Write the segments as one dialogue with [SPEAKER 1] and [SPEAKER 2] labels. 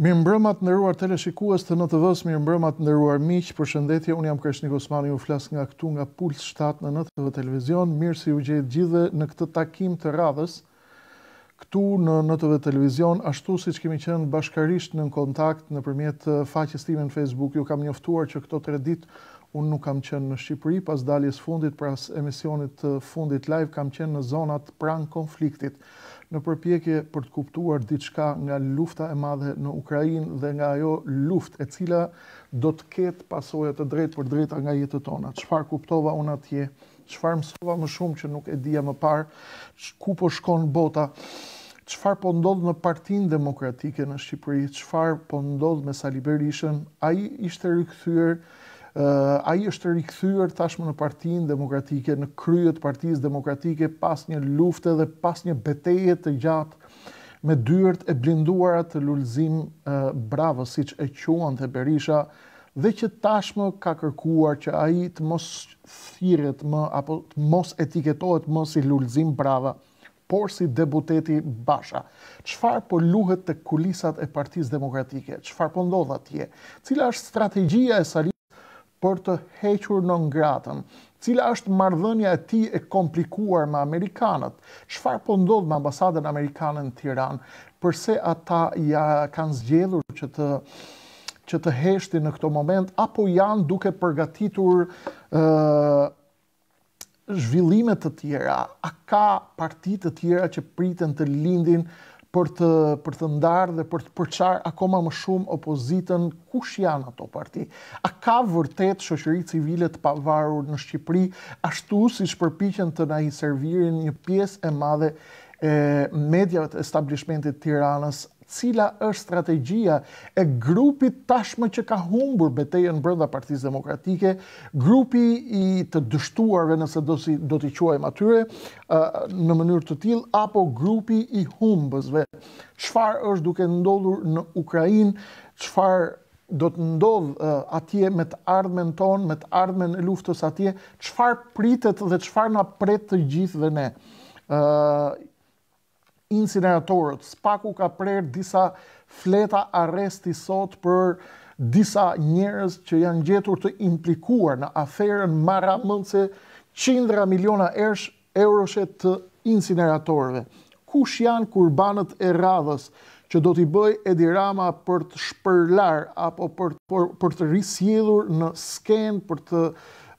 [SPEAKER 1] Mirë mbrëma të nëruar të në të vës, mirë të nëruar miqë, për shëndetje, unë jam Kreshnik Osmani, u flas nga këtu nga puls 7 në në të vë televizion, mirë si u gjithë gjithë në këtë takim të radhës, këtu në në të vë televizion, ashtu si që kemi qenë bashkarisht në kontakt në përmjet uh, faqës time në Facebook, ju kam njoftuar që këto tre ditë unë nuk kam qenë në Shqipëri, pas daljes fundit, pras emisionit uh, fundit live, kam qenë në zonat pranë konfliktit në përpjekje për të kuptuar diçka nga lufta e madhe në Ukrajin dhe nga ajo luft e cila do të ketë pasoja të drejt për drejta nga jetët tona. Qëfar kuptova unë atje, qëfar mësova më shumë që nuk e dija më parë, ku po shkon bota, qëfar po ndodhë në partin demokratike në Shqipëri, qëfar po ndodhë me Sali Berishën, a i ishte rëkëthyër, A Ai është rikthyer tashmë në partijin Demokratike, në kryët partijis Partisë Demokratike pas një lufte dhe pas një betaje të gjatë me dyert e blinduara të Lulzim uh, si siç e të Berisha, dhe që tashmë ka kërkuar që ai të mos thirret më apo të mos etiketohet më si Lulzim Brava, por si deputeti Basha. Çfarë po luhet te kulisat e Partisë Demokratike? Çfarë po ndodh atje? Cila është strategjia e Sali për të hequr në ngratën, cila është mardhënja e ti e komplikuar me Amerikanët, shfar po ndodhë me ambasadën Amerikanën të Tiran, përse ata ja kanë zgjedhur që të që të heshti në këto moment, apo janë duke përgatitur zhvillimet të tjera, a ka partit të tjera që pritën të lindin për të për të ndarë dhe për të përçar akoma më shumë opozitën kush janë ato parti. A ka vërtet shoqëri civile të pavarur në Shqipëri ashtu siç përpiqen të na i servirin një pjesë e madhe e mediave të establishmentit të Tiranës Cila është strategjia e grupit tashmë që ka humbur betejën brenda Partisë Demokratike, grupi i të dështuarve nëse do si do të quajmë atyre, në mënyrë të tillë apo grupi i humbësve. Çfarë është duke ndodhur në Ukrainë, çfarë do të ndodhë atje me të armën ton, me të armën e luftës atje, çfarë pritet dhe çfarë na pret të gjithëve ne? ë incineratorët. Spaku ka prerë disa fleta arresti sot për disa njerëz që janë gjetur të implikuar në aferën marra se qindra miliona ersh euroshe të incineratorëve. Kush janë kurbanët e radhës që do t'i bëj Edi për të shpërlar apo për, për, të risjedhur në sken, për të,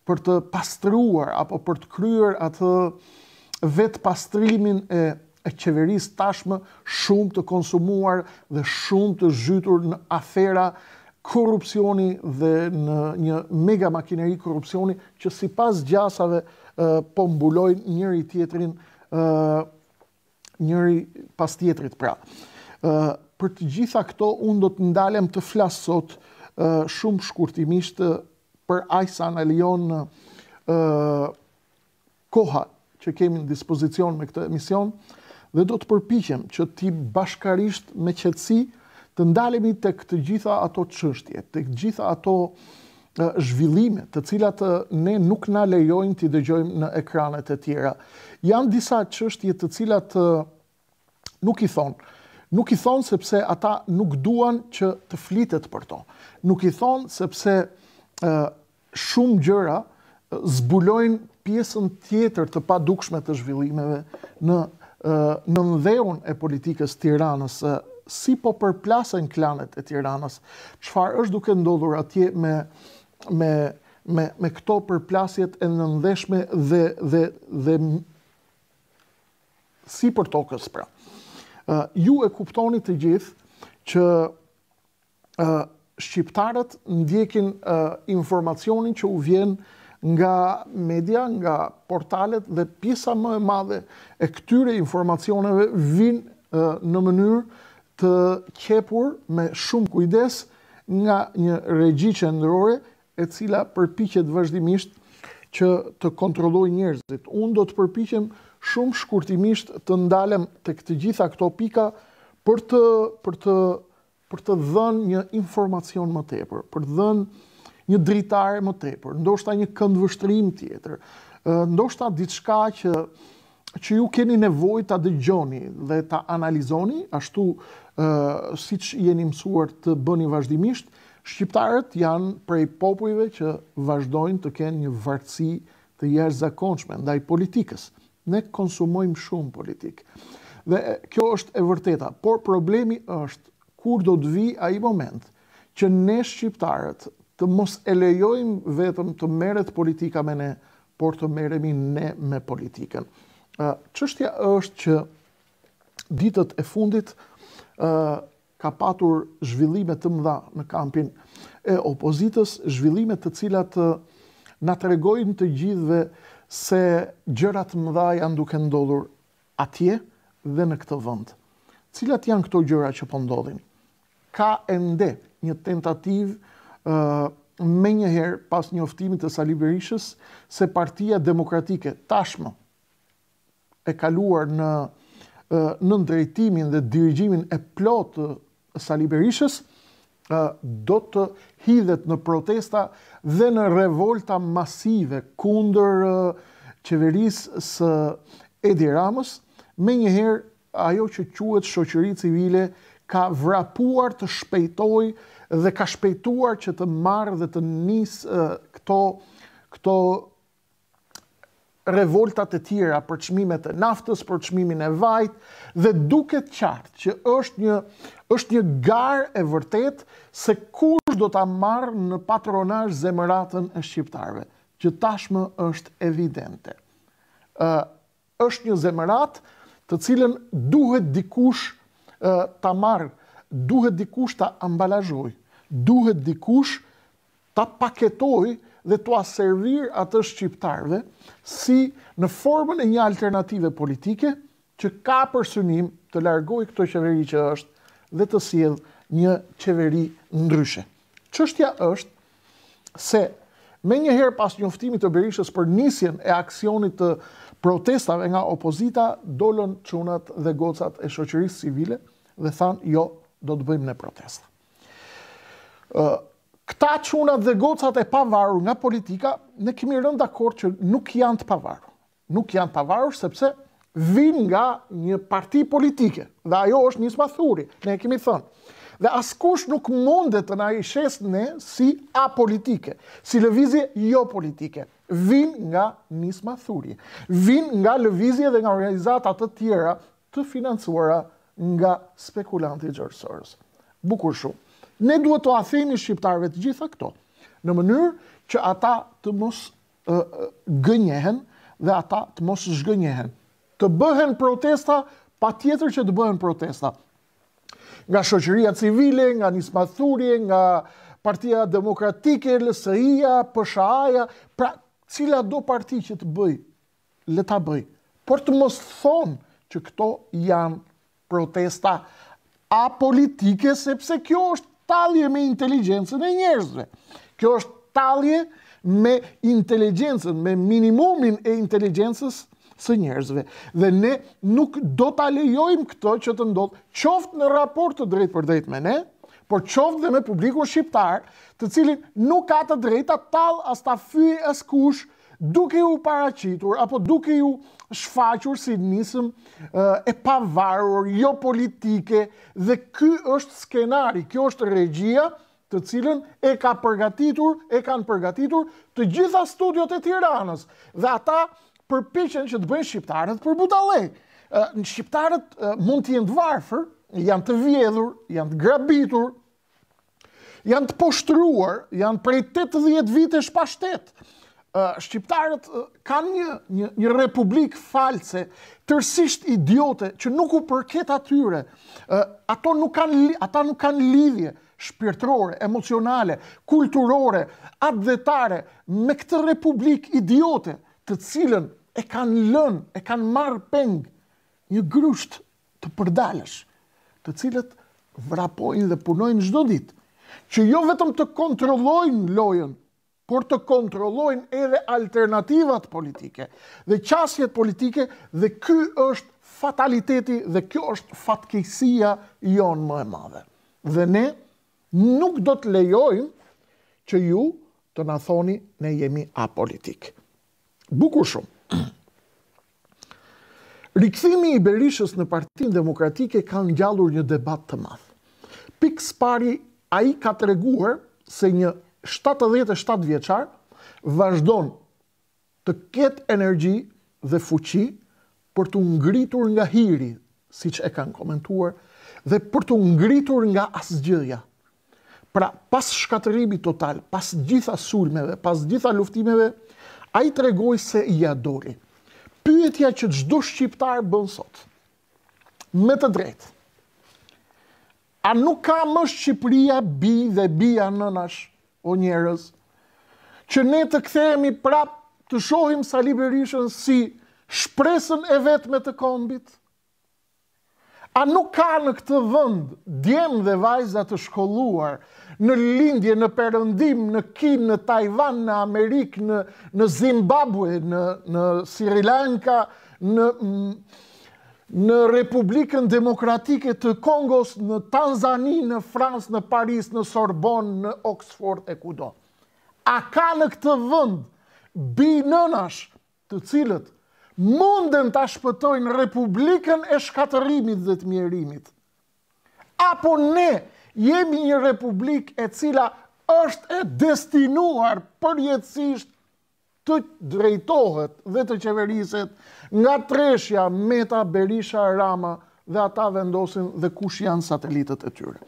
[SPEAKER 1] për të pastruar apo për të kryer atë vetë pastrimin e e qeveris tashmë shumë të konsumuar dhe shumë të zhytur në afera korupcioni dhe në një mega makineri korupcioni që si pas gjasave po mbulojnë njëri tjetrin njëri pas tjetrit pra. Për të gjitha këto, unë do të ndalem të flasot shumë shkurtimisht për ajsa në lion koha që kemi në dispozicion me këtë emision, dhe do të përpiqem që ti bashkarisht me qetësi të ndalemi tek të gjitha ato çështje, tek të gjitha ato zhvillime, të cilat ne nuk na lejojnë të dëgjojmë në ekranet e tjera. Janë disa çështje të cilat nuk i thon. Nuk i thon sepse ata nuk duan që të flitet për to. Nuk i thon sepse shumë gjëra zbulojnë pjesën tjetër të padukshme të zhvillimeve në në ndheun e politikës tiranës, si po përplasen klanet e tiranës, qëfar është duke ndodhur atje me, me, me, me këto përplasjet e në ndheshme dhe, dhe, dhe si për tokës pra. ju e kuptoni të gjithë që shqiptarët ndjekin informacionin që u vjenë nga media, nga portalet dhe pisa më e madhe e këtyre informacioneve vinë në mënyrë të qepur me shumë kujdes nga një regji qendrore e cila përpiqet vazhdimisht që të kontrolloj njerëzit. Unë do të përpiqem shumë shkurtimisht të ndalem të këtë gjitha këto pika për të, për të, për të dhën një informacion më tepër, për të dhën një një dritare më tepër, ndoshta një kënd vështrim tjetër, ndoshta ditë shka që që ju keni nevoj të dëgjoni dhe të analizoni, ashtu si që jeni mësuar të bëni vazhdimisht, shqiptarët janë prej popujve që vazhdojnë të kenë një vartësi të jeshtë ndaj politikës. Ne konsumojmë shumë politikë. Dhe kjo është e vërteta, por problemi është kur do të vi a i moment që ne shqiptarët të mos e lejojmë vetëm të meret politika me ne, por të meremi ne me politikën. Qështja është që ditët e fundit ka patur zhvillimet të mëdha në kampin e opozitës, zhvillimet të cilat na të regojnë të gjithve se gjërat mëdha janë duke ndodhur atje dhe në këtë vënd. Cilat janë këto gjëra që pëndodhin? Po ka ende një tentativë me njëherë pas një oftimit të Sali Berishës, se partia demokratike tashmë e kaluar në në ndrejtimin dhe dirigjimin e plotë Sali Berishës, do të hidhet në protesta dhe në revolta masive kunder qeveris së Edi Ramës, me njëherë ajo që quet shoqëri civile ka vrapuar të shpejtoj dhe ka shpejtuar që të marrë dhe të nisë këto këto revoltat e tjera për çmimet e naftës, për çmimin e vajit dhe duket qartë që është një është një garë e vërtet se kush do ta marrë në patronazh zemëratën e shqiptarëve, që tashmë është evidente. Ë uh, është një zemërat të cilën duhet dikush uh, ta marr, duhet dikush ta ambalazhojë duhet dikush ta paketoj dhe të aservir atë shqiptarve si në formën e një alternative politike që ka përsunim të largohi këto qeveri që është dhe të siedh një qeveri ndryshe. Qështja është se me njëherë pas njoftimit të berishës për nisjen e aksionit të protestave nga opozita, dolon qunat dhe gocat e shoqërisë civile dhe thanë jo, do të bëjmë në protestë këta qunat dhe gocat e pavaru nga politika, ne kemi rënd dakord që nuk janë të pavaru. Nuk janë të pavaru sepse vinë nga një parti politike. Dhe ajo është një smathuri, ne kemi thënë. Dhe askush nuk mundet të na i shes ne si apolitike, si lëvizje jo politike. Vinë nga një smathuri. Vinë nga lëvizje dhe nga organizatat të tjera të financuara nga spekulanti gjërësorës. Bukur shumë ne duhet të athemi shqiptarve të gjitha këto, në mënyrë që ata të mos gënjehen dhe ata të mos shgënjehen. Të bëhen protesta, pa tjetër që të bëhen protesta. Nga shoqëria civile, nga nismathurje, nga partia demokratike, Lësëria, pëshaja, pra cila do parti që të bëj, le të bëj, por të mos thonë që këto janë protesta apolitike, sepse kjo është talje me inteligencën e njerëzve. Kjo është talje me inteligencën, me minimumin e inteligencës së njerëzve. Dhe ne nuk do të alejojmë këto që të ndodhë qoftë në raport të drejtë për drejtë me ne, por qoftë dhe me publiku shqiptarë, të cilin nuk ka të drejta talë as ta fyë e duke ju paracitur, apo duke ju shfaqur si nisëm eh, e pavarur, jo politike, dhe ky është skenari, kjo është regjia të cilën e ka përgatitur, e kanë përgatitur të gjitha studiot e tiranës, dhe ata përpishen që të bëjnë shqiptarët për butalej. Eh, në shqiptarët eh, mund të jenë të varfër, janë të vjedhur, janë të grabitur, janë të poshtruar, janë prej 80 vite shpashtetë, shqiptarët kanë një, një, republik false, tërsisht idiote, që nuk u përket atyre. ato nuk kanë, ata nuk kanë lidhje shpirtërore, emocionale, kulturore, adetare me këtë republik idiote të cilën e kanë lënë, e kanë marë pengë një grusht të përdalësh, të cilët vrapojnë dhe punojnë çdo ditë që jo vetëm të kontrollojnë lojën, por të kontrollojnë edhe alternativat politike dhe qasjet politike dhe ky është fataliteti dhe kjo është fatkeqësia jonë më e madhe. Dhe ne nuk do të lejojmë që ju të na thoni ne jemi apolitik. Bukur shumë. Rikëthimi i Berishës në partin demokratike kanë gjallur një debat të madhë. Pikës pari, a i ka të reguar se një 77 vjeqar, vazhdon të ketë energji dhe fuqi për të ngritur nga hiri, si që e kanë komentuar, dhe për të ngritur nga asgjëja. Pra, pas shkatërimi total, pas gjitha surmeve, pas gjitha luftimeve, a i të regoj se i adori. Pyetja që gjdo shqiptar bën sot, me të drejtë, a nuk ka më Shqipëria bi dhe bia në nashë o njerës, që ne të kthejemi prap të shohim Sali Berishën si shpresën e vetë me të kombit, A nuk ka në këtë vënd, djemë dhe vajzat të shkolluar, në Lindje, në Perëndim, në Kinë, në Tajvan, në Amerikë, në Zimbabwe, në Sri Lanka, në në Republikën Demokratike të Kongos, në Tanzani, në Fransë, në Paris, në Sorbonë, në Oxford e kudo. A ka në këtë vënd binënash të cilët mundën të ashpëtojnë Republikën e shkaterimit dhe të mjerimit? Apo ne jemi një Republikë e cila është e destinuar përjetësisht të drejtohet dhe të qeveriset nga treshja Meta, Berisha, Rama dhe ata vendosin dhe kush janë satelitet e tyre.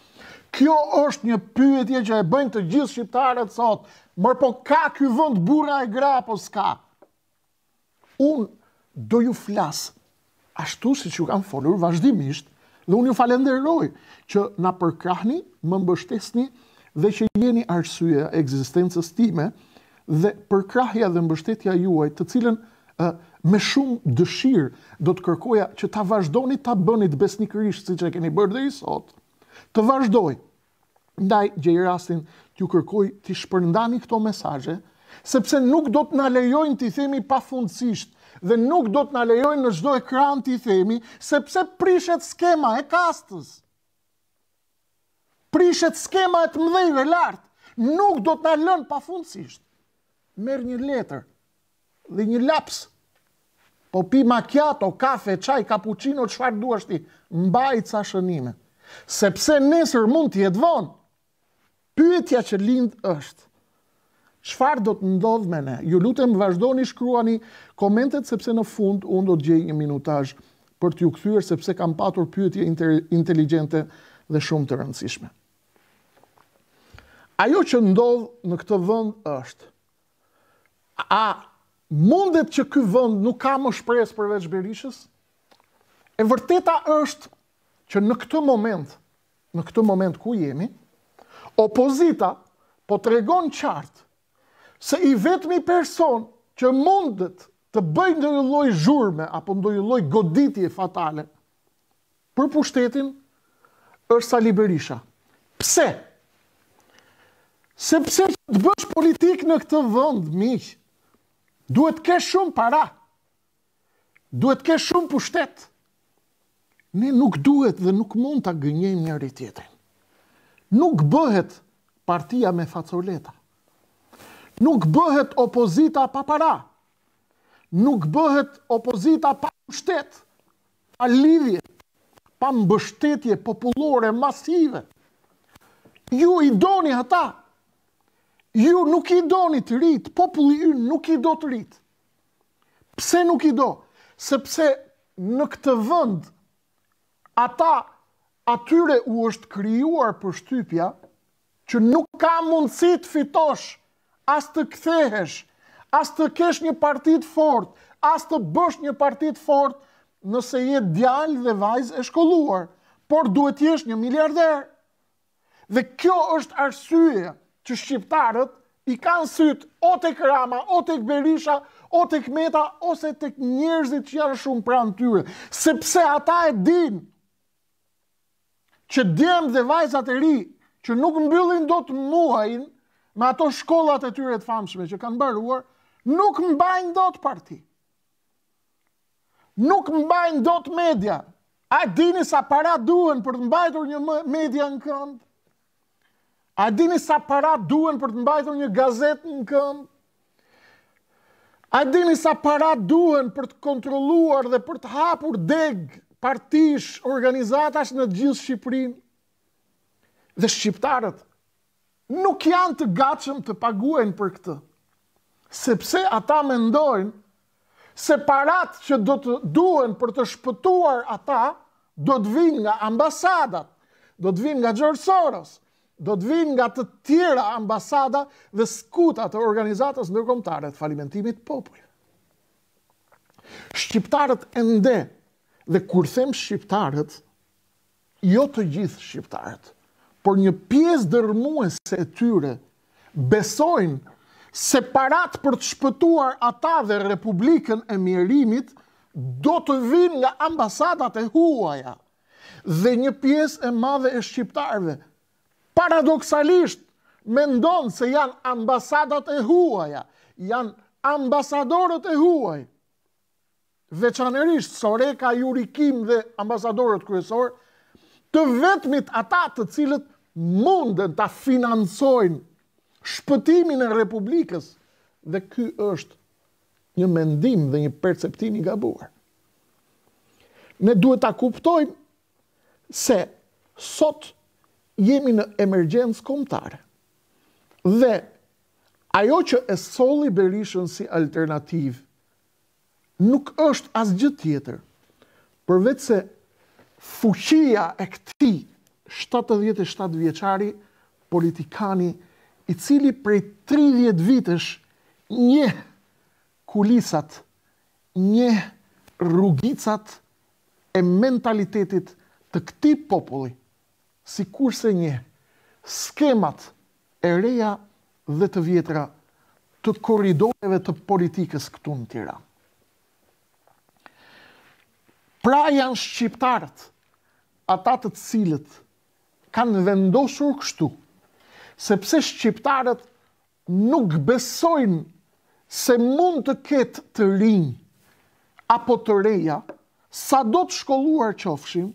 [SPEAKER 1] Kjo është një pyetje që e bëjnë të gjithë shqiptarët sot, mërë po ka kjo vënd bura e gra, po s'ka. Unë do ju flasë, ashtu si që kam folur vazhdimisht, dhe unë ju falenderoj që na përkrahni, më mbështesni dhe që jeni arsye e egzistencës time, dhe përkrahja dhe mbështetja juaj, të cilën me shumë dëshirë do të kërkoja që ta vazhdoni ta bëni të besnikërisht siç e keni bërë deri sot. Të vazhdoj. Ndaj gjej rastin t'ju kërkoj të shpërndani këto mesazhe, sepse nuk do të na lejojnë të themi pafundësisht dhe nuk do të na lejojnë në çdo ekran të themi sepse prishet skema e kastës. Prishet skema e të mëdhenjve lart, nuk do të na lënë pafundësisht merë një letër dhe një laps, po pi makjato, kafe, qaj, kapuqino, qëfar duashti, mbaj ca shënime. Sepse nesër mund të jetë vonë, pyetja që lindë është, qëfar do të ndodhë me ne? Ju lutem vazhdoni shkruani komentet, sepse në fund unë do të gjej një minutaj për t'ju ju këthyër, sepse kam patur pyetje inteligente dhe shumë të rëndësishme. Ajo që ndodhë në këtë vënd është, a mundet që ky vend nuk ka më shpresë përveç Berishës? E vërteta është që në këtë moment, në këtë moment ku jemi, opozita po të regon qartë se i vetëmi person që mundet të bëjnë ndonjë lloj zhurme apo ndonjë lloj goditje fatale për pushtetin është Sali Berisha. Pse? Sepse të bësh politikë në këtë vend, miq, Duhet ke shumë para. Duhet ke shumë pushtet. Ne nuk duhet dhe nuk mund të gënjem njëri tjetin. Nuk bëhet partia me facoleta. Nuk bëhet opozita pa para. Nuk bëhet opozita pa pushtet, pa lidhje, pa mbështetje populore masive. Ju i doni ata, ju nuk i një të rritë, populli ju nuk i do të rritë. Pse nuk i do? Sepse në këtë vënd, ata atyre u është kryuar për shtypja, që nuk ka mundësi të fitosh, as të kthehesh, as të kesh një partit fort, as të bësh një partit fort, nëse je djalë dhe vajzë e shkolluar, por duhet jesh një miliarder. Dhe kjo është arsyeja që shqiptarët i kanë sytë o të krama, o të këberisha, o të kmeta, ose të njerëzit që janë shumë pra në tyre. Sepse ata e din që djemë dhe vajzat e ri që nuk mbyllin do të muhajnë me ato shkollat e tyre të famshme që kanë bëruar, nuk mbajnë do të parti. Nuk mbajnë do të media. A dini sa para duen për të mbajtur një media në këndë? A dini sa para duen për të mbajtur një gazet në këmbë? A dini sa para duen për të kontroluar dhe për të hapur deg partish organizatash në gjithë Shqiprin? Dhe Shqiptarët nuk janë të gatshëm të paguen për këtë. Sepse ata mendojnë se parat që do të duen për të shpëtuar ata do të vinë nga ambasadat, do të vinë nga George Soros, do të vinë nga të tjera ambasada dhe skuta të organizatës ndërkomtare të falimentimit popullit. Shqiptarët ende dhe kur them shqiptarët, jo të gjithë shqiptarët, por një pjesë dërmuese e tyre besojnë se parat për të shpëtuar ata dhe Republikën e Mirimit do të vinë nga ambasadat e huaja. Dhe një pjesë e madhe e shqiptarëve, Paradoksalisht mendon se janë ambasadat e huaja, janë ambasadorët e huaj. Veçanërisht Soreka Jurikim dhe ambasadorët kryesor, të vetmit ata të cilët mundën ta financojnë shpëtimin e Republikës, dhe ky është një mendim dhe një perceptim i gabuar. Ne duhet ta kuptojmë se sot jemi në emergjens komtare. Dhe ajo që e soli Berishën si alternativë, nuk është asgjë tjetër, përvec se fuqia e këti 77 vjeqari politikani i cili prej 30 vitesh një kulisat, një rrugicat e mentalitetit të këti populli, si kurse një skemat e reja dhe të vjetra të koridoreve të politikës këtu në tira. Pra janë shqiptarët, ata të cilët kanë vendosur kështu, sepse shqiptarët nuk besojnë se mund të ketë të rinj apo të reja, sa do të shkolluar qofshim,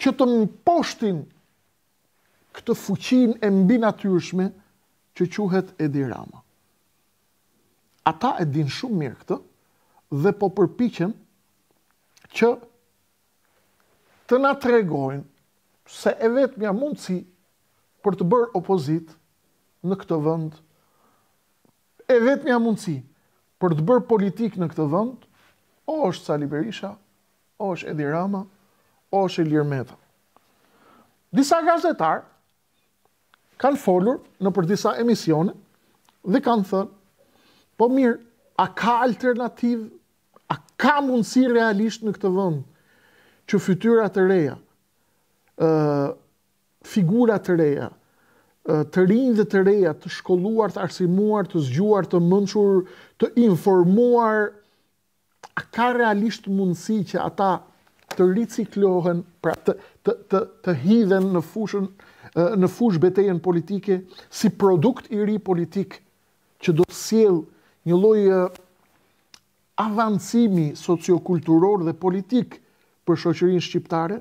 [SPEAKER 1] që të më poshtin këtë fuqin e mbi natyrshme që quhet Edi Rama. Ata e din shumë mirë këtë dhe po përpikën që të na tregojnë se e vetë mja mundësi për të bërë opozit në këtë vënd, e vetë mja mundësi për të bërë politik në këtë vënd, o është Sali Berisha, o është Edi Rama, o është i lirë me Disa gazetarë kanë folur në për disa emisione dhe kanë thënë, po mirë, a ka alternativë, a ka mundësi realisht në këtë vënd, që fytyra të reja, figura të reja, të rinjë dhe të reja, të shkolluar, të arsimuar, të zgjuar, të mëndshur, të informuar, a ka realisht mundësi që ata të riciklohen, pra të të të të hidhen në fushën në fush betejën politike si produkt i ri politik që do të sjell një lloj avancimi sociokulturor dhe politik për shoqërinë shqiptare.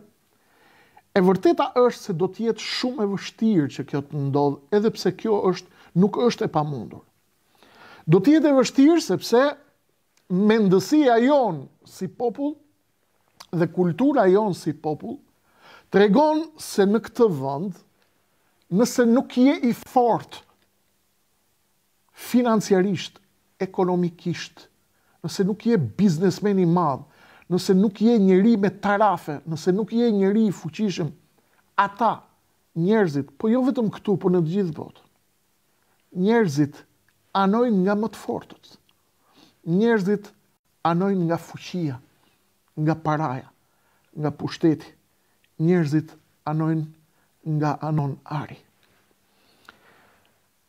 [SPEAKER 1] E vërteta është se do të jetë shumë e vështirë që kjo të ndodhë, edhe pse kjo është nuk është e pamundur. Do të jetë e vështirë sepse mendësia jon si popull dhe kultura jonë si popull, të regonë se në këtë vënd, nëse nuk je i fort, financiarisht, ekonomikisht, nëse nuk je biznesmeni madhë, nëse nuk je njëri me tarafe, nëse nuk je njëri i fuqishëm, ata njerëzit, po jo vetëm këtu, po në gjithë botë, njerëzit anojnë nga më të fortët, njerëzit anojnë nga fuqia, nga paraja, nga pushteti, njerëzit anojnë nga anon ari.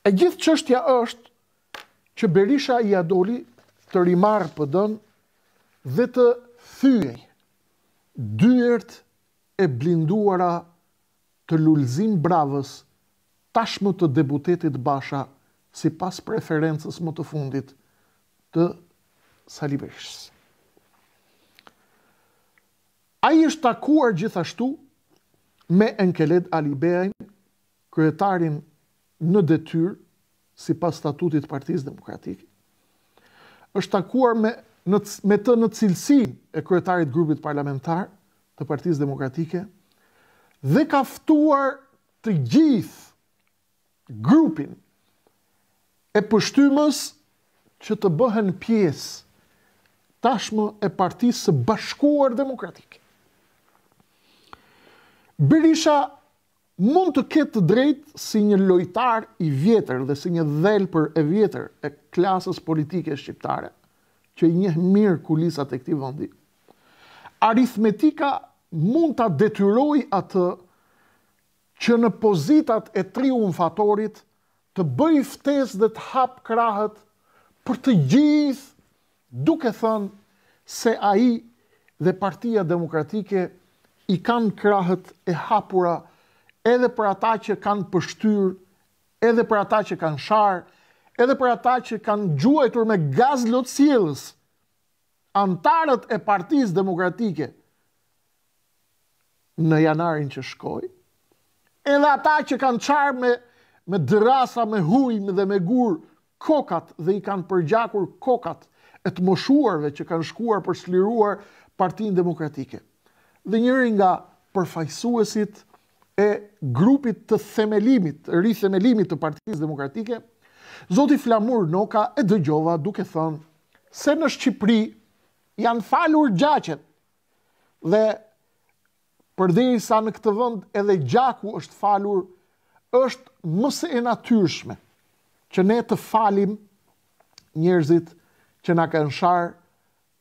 [SPEAKER 1] E gjithë qështja është që Berisha i adoli të rimarë për dënë dhe të thyej dyërt e blinduara të lullzim bravës tashmë të debutetit basha si pas preferences më të fundit të salibërshës. A i është takuar gjithashtu me Enkeled Ali Bejn, kërëtarin në detyr, si pas statutit partiz demokratik, është takuar me me të në cilësi e kërëtarit grupit parlamentar të partiz demokratike, dhe kaftuar të gjithë grupin e pështymës që të bëhen pjesë tashmë e partiz së bashkuar demokratike. Berisha mund të ketë drejtë si një lojtar i vjetër dhe si një dhelpër e vjetër e klasës politike shqiptare, që i një mirë kulisat e këti vëndi. Arithmetika mund të detyroj atë që në pozitat e triumfatorit të bëj ftes dhe të hap krahët për të gjithë duke thënë se a i dhe partia demokratike i kanë krahët e hapura edhe për ata që kanë pështyr, edhe për ata që kanë sharë, edhe për ata që kanë gjuajtur me gaz lotësielës, antarët e partiz demokratike në janarin që shkoj, edhe ata që kanë qarë me, me drasa, me hujmë dhe me gurë kokat dhe i kanë përgjakur kokat e të moshuarve që kanë shkuar për sliruar partin demokratike dhe njëri nga përfajsuesit e grupit të themelimit, rithemelimit të partijës demokratike, Zoti Flamur Noka e dëgjova duke thënë se në Shqipëri janë falur gjachet dhe përderi sa në këtë vënd edhe gjaku është falur, është mëse e natyrshme që ne të falim njerëzit që na kanë sharë,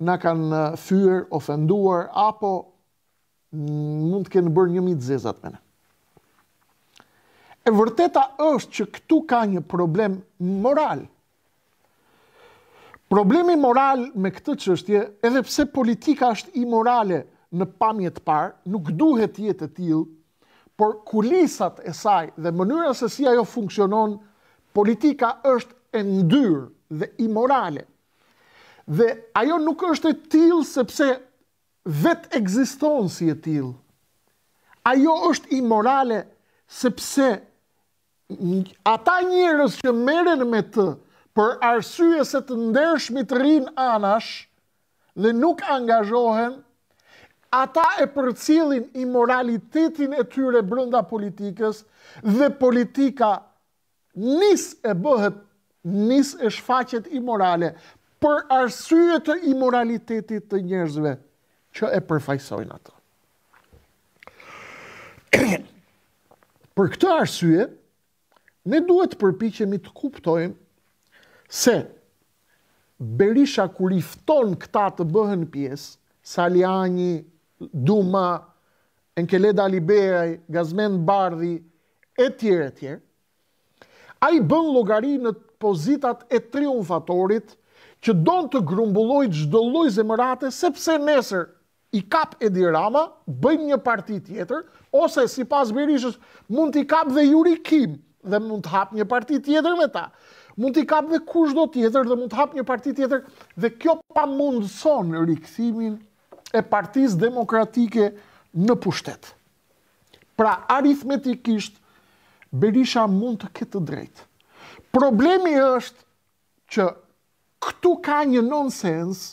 [SPEAKER 1] na kanë fyrë, uh, ofenduar, apo mund të kenë bërë një mitë zezat me në. E vërteta është që këtu ka një problem moral. Problemi moral me këtë që është je, edhe pse politika është imorale në pamjet parë, nuk duhet jetë e tilë, por kulisat e saj dhe mënyra se si ajo funksionon, politika është e ndyrë dhe imorale. Dhe ajo nuk është e tilë sepse vetë egziston si e til, Ajo është imorale sepse ata njërës që meren me të për arsye se të ndershmi të rinë anash dhe nuk angazhohen, ata e për cilin imoralitetin e tyre brënda politikës dhe politika nis e bëhet, nis e shfaqet imorale për arsye të imoralitetit të njërzve që e përfajsojnë ato. Për këtë arsye, ne duhet të përpiqemi të kuptojmë se Berisha kur i fton këta të bëhen pjesë, Saliani, Duma, Enkeleda Liberaj, Gazmen Bardhi, e tjere e tjere, a i bën logari në pozitat e triumfatorit që donë të grumbulloj gjdolloj zemërate sepse nesër i kap Edi Rama, bëjmë një parti tjetër, ose si pas Berishës, mund t'i kap dhe Juri Kim, dhe mund t'hap një parti tjetër me ta. Mund t'i kap dhe kush do tjetër, dhe mund t'hap një parti tjetër, dhe kjo pa mundëson rikëthimin e partiz demokratike në pushtet. Pra, arithmetikisht, Berisha mund të këtë drejtë. Problemi është që këtu ka një nonsens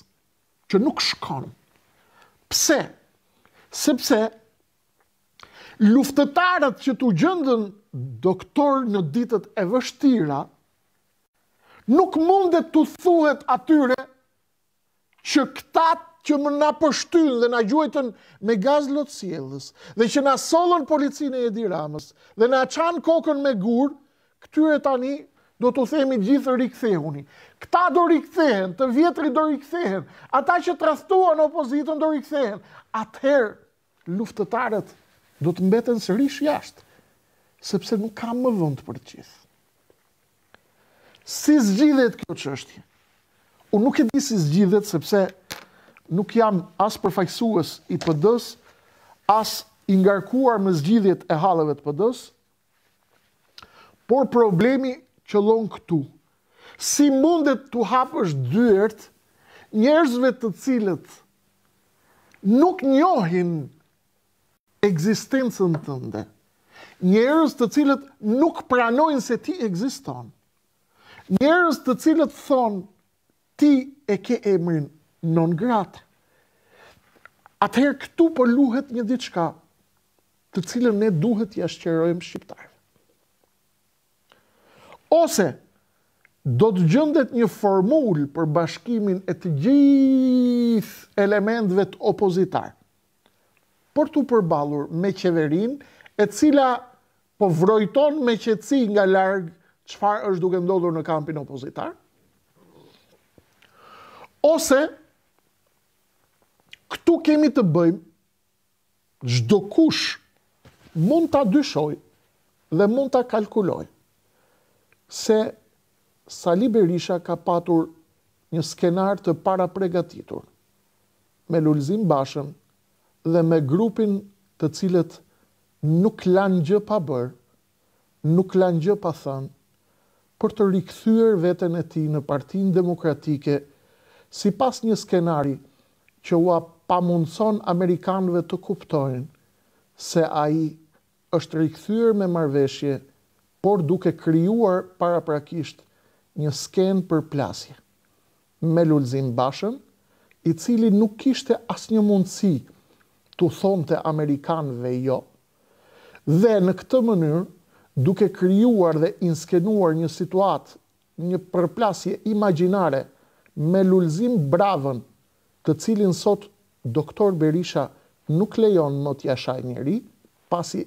[SPEAKER 1] që nuk shkonë. Pse? Sepse luftëtarët që të gjëndën doktor në ditët e vështira, nuk mundet të thuhet atyre që këtat që më nga pështyn dhe nga gjuajtën me gaz lotësielës dhe që nga solën policinë e Ediramës dhe nga qanë kokën me gurë, këtyre tani do të themi gjithë rikëthehuni. Këta do rikëthehen, të vjetëri do rikëthehen, ata që të rastuan opozitën do rikëthehen, atëherë luftëtarët do të mbeten së rishë jashtë, sepse nuk kam më vënd për qithë. Si zgjidhet kjo që është? Unë nuk e di si zgjidhet, sepse nuk jam asë përfajsuës i pëdës, asë ingarkuar me zgjidhet e halëve të pëdës, por problemi që lonë këtu, si mundet të hapësh dyërt njerëzve të cilët nuk njohin egzistencën të ndë, njerëz të cilët nuk pranojnë se ti egziston, njerëz të cilët thonë ti e ke emrin non gratë, atëherë këtu për po luhet një diçka të cilën ne duhet jashqerojmë shqiptarë. Ose, do të gjëndet një formull për bashkimin e të gjithë elementve të opozitar, për të përbalur me qeverin e cila po vrojton me qeci nga largë qëfar është duke ndodhur në kampin opozitar, ose këtu kemi të bëjmë gjdo kush mund të dyshoj dhe mund të kalkuloj se Sali Berisha ka patur një skenar të para pregatitur, me lullzim bashëm dhe me grupin të cilët nuk lanë gjë pa bërë, nuk lanë gjë pa thanë, për të rikëthyër vetën e ti në partin demokratike, si pas një skenari që ua pamundëson Amerikanëve të kuptojnë se a i është rikëthyër me marveshje, por duke kryuar para prakishtë një sken për plasje me lulzim bashën, i cili nuk kishte asë një mundësi të thonë të Amerikanëve jo, dhe në këtë mënyrë, duke kryuar dhe inskenuar një situatë, një përplasje imaginare me lulzim bravën të cilin sot doktor Berisha nuk lejon në t'ja shaj njëri, pasi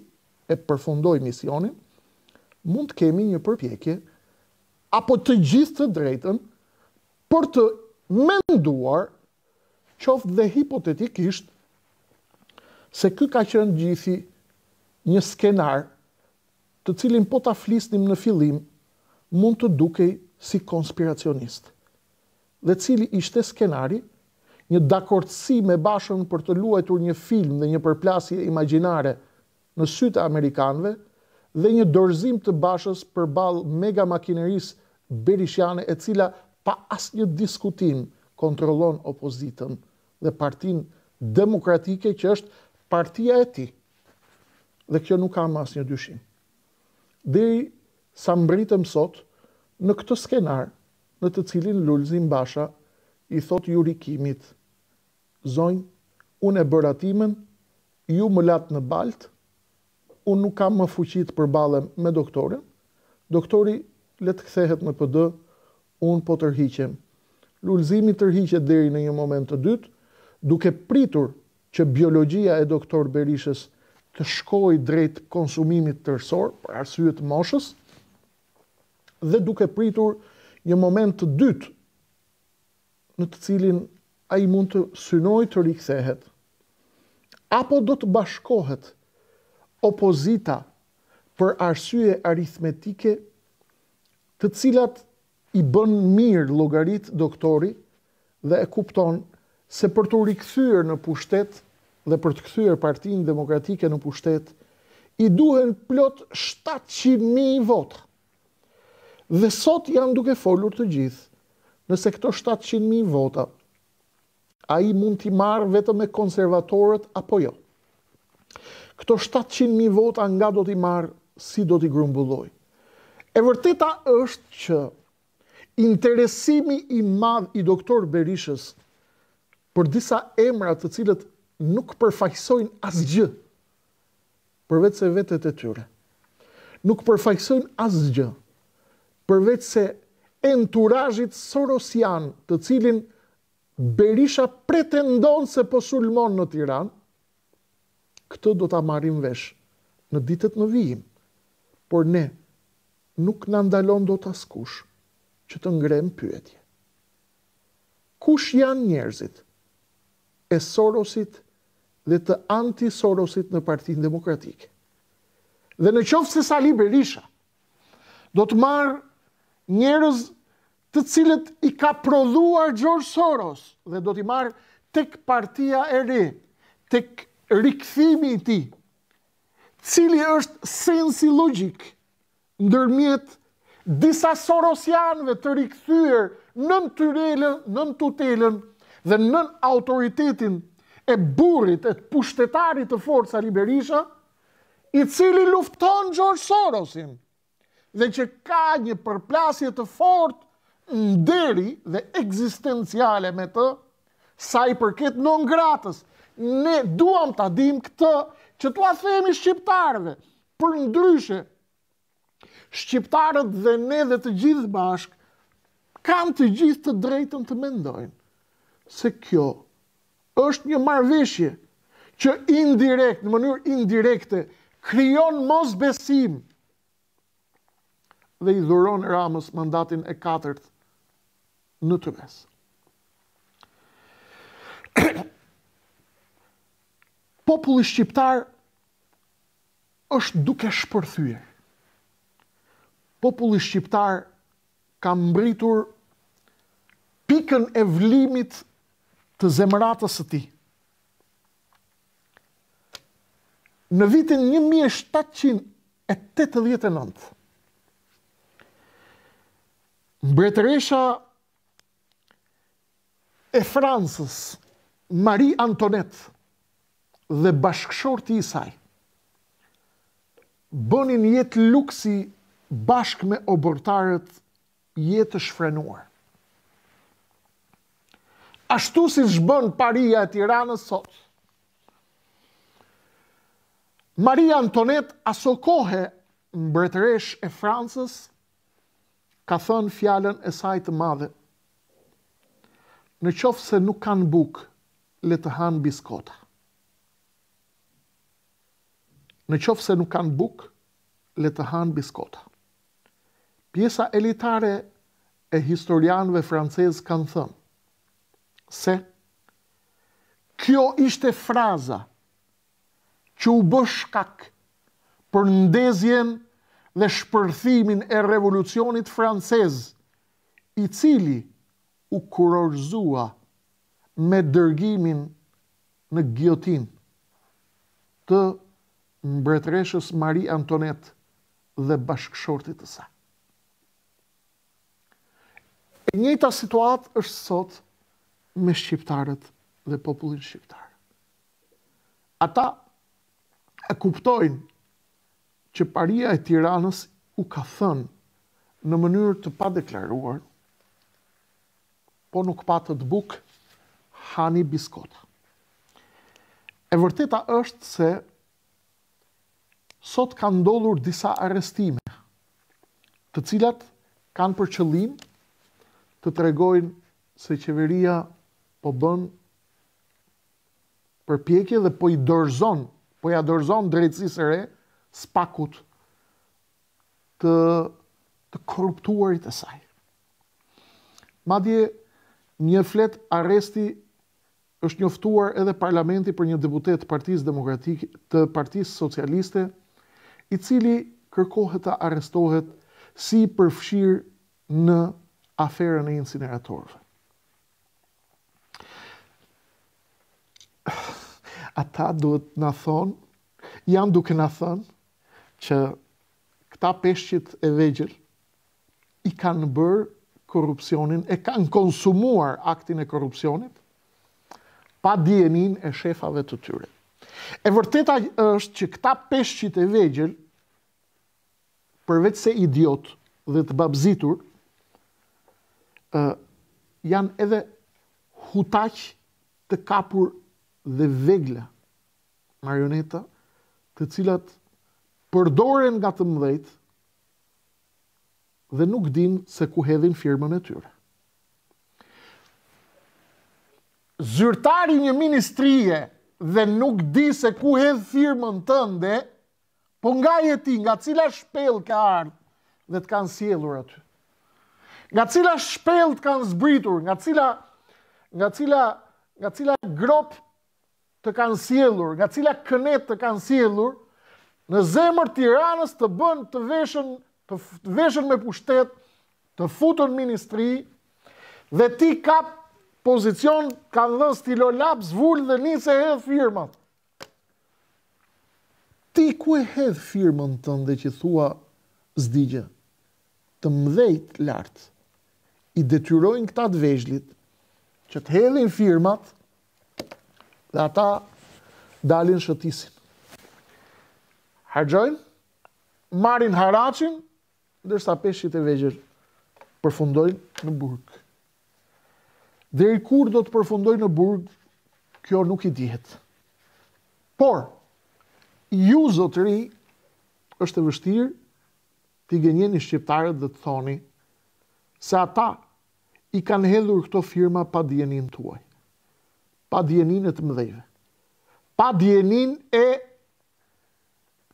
[SPEAKER 1] e përfundoj misionin, mund të kemi një përpjekje apo të gjithë të drejtën, për të menduar qoftë dhe hipotetikisht se ky ka qenë gjithi një skenar të cilin po ta flisnim në fillim mund të dukej si konspiracionist. Dhe cili ishte skenari një dakordësi me bashën për të luajtur një film dhe një përplasje imaginare në sytë amerikanëve dhe një dorëzim të bashës për balë mega makinerisë berishjane e cila pa as një diskutim kontrolon opozitën dhe partin demokratike që është partia e ti. Dhe kjo nuk kam as një dyshim. Dhe i sa mbritëm sot në këtë skenar në të cilin lullëzim basha i thot jurikimit zonjë, unë e bëratimen, ju më latë në baltë, unë nuk kam më fuqit për balem me doktore doktori letë kthehet në PD, unë po tërhiqem. Lulzimi tërhiqet deri në një moment të dytë, duke pritur që biologjia e doktor Berishës të shkoj drejt konsumimit tërësor, për arsyet moshës, dhe duke pritur një moment të dytë në të cilin a i mund të synoj të rikthehet, apo do të bashkohet opozita për arsye aritmetike të cilat i bën mirë logarit doktori dhe e kupton se për të rikthyer në pushtet dhe për të kthyer Partinë Demokratike në pushtet i duhen plot 700.000 votë. Dhe sot janë duke folur të gjithë nëse këto 700.000 vota a i mund t'i marë vetëm e konservatorët apo jo. Këto 700.000 vota nga do t'i marë si do t'i grumbulloj. E vërteta është që interesimi i madh i doktor Berishës për disa emra të cilët nuk përfaqësojnë asgjë përveç se vetët e tyre. Nuk përfaqësojnë asgjë përveç se enturazhit sorosian të cilin Berisha pretendon se po sulmon në Tiranë, këtë do ta marrim vesh në ditët në vijim. Por ne nuk në ndalon do të askush që të ngrem pyetje. Kush janë njerëzit e sorosit dhe të anti-sorosit në partin demokratike? Dhe në qofë se sali berisha, do të marë njerëz të cilët i ka prodhuar Gjorë Soros dhe do t'i marë tek partia e re, tek rikëthimi ti, cili është sensi logikë ndërmjet disa sorosianve të rikëthyër nën tyrelën, nën tutelën dhe nën autoritetin e burit, e të pushtetarit të a liberisha, i cili lufton George Sorosin dhe që ka një përplasje të fort në deri dhe egzistenciale me të, sa i përket në ngratës. Ne duham të adim këtë që të lathemi shqiptarve për ndryshe, shqiptarët dhe ne dhe të gjithë bashk kam të gjithë të drejtën të mendojnë se kjo është një marveshje që indirekt, në mënyrë indirekte, kryon mos besim dhe i dhuron Ramës mandatin e katërt në të mes. Populli shqiptar është duke shpërthyer populli shqiptar ka mbritur pikën e vlimit të zemratës së tij. Në vitin 1789 mbretëresha e Francës Marie Antoinette dhe bashkëshorti i saj bënin jetë luksi bashk me obortarët jetë shfrenuar. Ashtu si zhbën paria e tiranës sot, Maria Antonet aso kohe mbretëresh e Fransës ka thënë fjallën e sajtë madhe. Në qofë se nuk kanë bukë, le të hanë biskota. Në qofë se nuk kanë bukë, le të hanë biskota. Pjesa elitare e historianëve francezë kanë thëmë, se kjo ishte fraza që u bësh shkak për ndezjen dhe shpërthimin e revolucionit francez, i cili u kurorzua me dërgimin në gjotin të mbretreshës Marie Antonet dhe bashkëshortit të sa. Njëta situatë është sot me shqiptarët dhe popullin shqiptar. Ata e kuptojnë që paria e tiranës u ka thënë në mënyrë të pa deklaruar, po nuk pa të të bukë, hani biskota. E vërteta është se sot kanë ndollur disa arrestime, të cilat kanë për qëllim të tregojnë se qeveria po bën përpjekje dhe po i dorëzon, po ja dorëzon drejtësisë së re spakut të të korruptuarit të saj. Madje një flet arresti është njoftuar edhe parlamenti për një deputet të Partisë Demokratike të Partisë Socialiste, i cili kërkohet të arrestohet si përfshir në aferën e incineratorëve. Ata duhet në thonë, janë duke në thonë, që këta peshqit e vegjël i kanë bërë korupcionin, e kanë konsumuar aktin e korupcionit, pa djenin e shefave të tyre. E vërteta është që këta peshqit e vegjël, përveç se idiot dhe të babzitur, janë edhe hutaq të kapur dhe vegla marioneta të cilat përdoren nga të mëdhejt dhe nuk din se ku hedhin firmën e tyre. Zyrtari një ministrie dhe nuk di se ku hedh firmën tënde, po nga jeti nga cila shpel ka ardhë dhe të kanë sielur aty nga cila shpellët kanë zbritur, nga cila nga cila nga cila grop të kanë sjellur, nga cila kënet të kanë sjellur në zemër Tiranës të bën të veshën të, veshën me pushtet, të futën ministri dhe ti ka pozicion kanë dhënë stilo lap zvul dhe nice hedh firmat. Ti ku e hedh firmën tënde që thua zdigje të mdhejt lartë i detyrojnë këta të vejshlit, që të helin firmat, dhe ata dalin shëtisin. Hargjojnë, marin haracin, dërsa peshqit e vejshlit përfundojnë në burg. Dhe i kur do të përfundojnë në burg, kjo nuk i dihet. Por, ju zotëri, është të vështirë, ti genjeni shqiptarët dhe të thoni, se ata i kanë hedhur këto firma pa djenin tuaj, pa djenin e të mdhejve, pa djenin e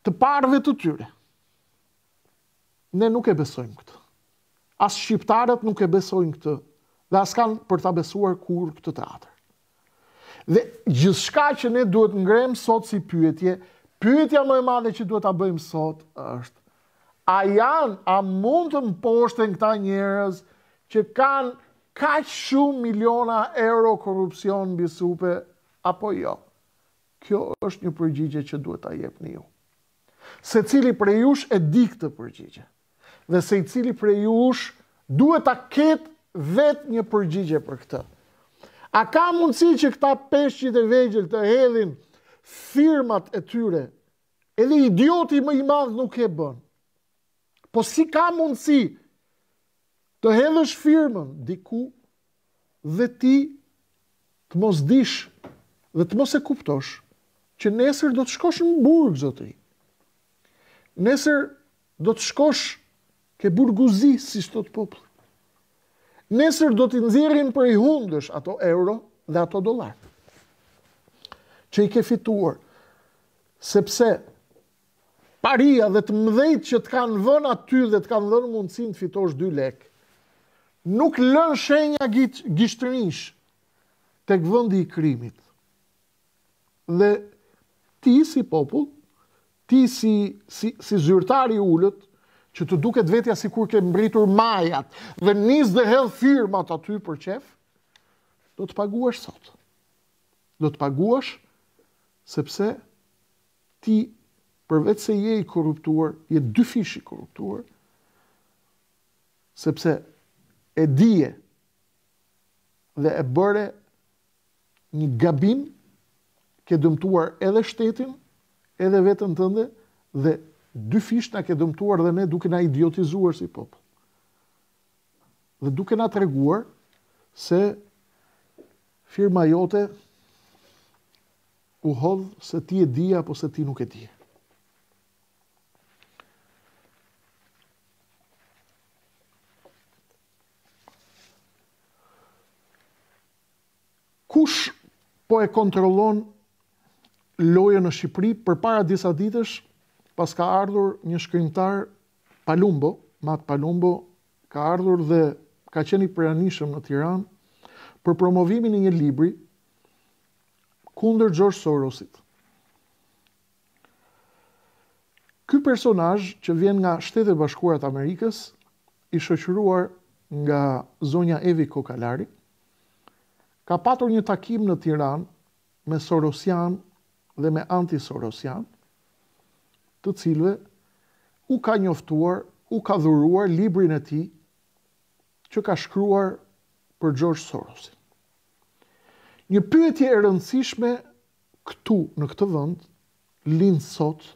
[SPEAKER 1] të parve të tyre. Ne nuk e besojmë këtë. As shqiptarët nuk e besojnë këtë dhe as kanë për ta besuar kur këtë të atër. Dhe gjithë shka që ne duhet ngremë sot si pyetje, pyetja më e madhe që duhet ta bëjmë sot është, a janë, a mund të më këta njerëz që kanë ka shumë miliona euro korupcion në bisupe, apo jo. Kjo është një përgjigje që duhet a jep një ju. Se cili për jush e di këtë përgjigje. Dhe se cili për jush duhet a ketë vetë një përgjigje për këtë. A ka mundësi që këta peshqit e vegjel të hedhin firmat e tyre, edhe idioti më i madhë nuk e bënë. Po si ka mundësi që të hedhësh firmën diku dhe ti të mos dish dhe të mos e kuptosh që nesër do të shkosh në burg zotëri. Nesër do të shkosh ke burguzi si shtot poplë. Nesër do të nëzirin për i hundësh ato euro dhe ato dolar. Që i ke fituar sepse paria dhe të mdhejt që të kanë vën aty dhe të kanë dhënë mundësin të fitosh dy lek, nuk lën shenja gishtërish të këvëndi i krimit. Dhe ti si popull, ti si, si, si zyrtari ullët, që të duket vetja si kur ke mbritur majat dhe njës dhe hedhë firmat aty për qef, do të paguash sot. Do të paguash sepse ti përvec se je i korruptuar, je dy fish i korruptuar, sepse e dije dhe e bëre një gabim ke dëmtuar edhe shtetin, edhe vetën tënde dhe dy fishna ke dëmtuar dhe ne duke na idiotizuar si popull. Dhe duke na treguar se firma jote u hodh se ti e di apo se ti nuk e di. kush po e kontrolon loje në Shqipëri për para disa ditësh pas ka ardhur një shkrimtar Palumbo, Mat Palumbo ka ardhur dhe ka qenë i pranishëm në Tiranë për promovimin e një libri kundër George Sorosit. Ky personazh që vjen nga Shtetet e Bashkuara të Amerikës, i shoqëruar nga zonja Evi Kokalari, ka patur një takim në Tiran me Sorosian dhe me anti-Sorosian, të cilve u ka njoftuar, u ka dhuruar librin e ti që ka shkruar për George Sorosin. Një pyetje e rëndësishme këtu në këtë vënd, linë sot,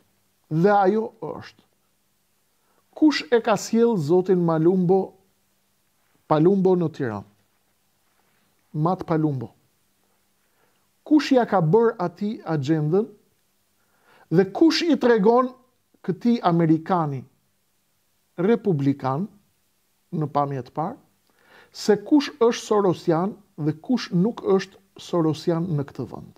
[SPEAKER 1] dhe ajo është. Kush e ka sjell Zotin Malumbo, Palumbo në Tiranë? Mat Palumbo. Kush ja ka bërë ati agendën dhe kush i tregon këti Amerikani republikan në pamjet parë, se kush është Sorosian dhe kush nuk është Sorosian në këtë vënd.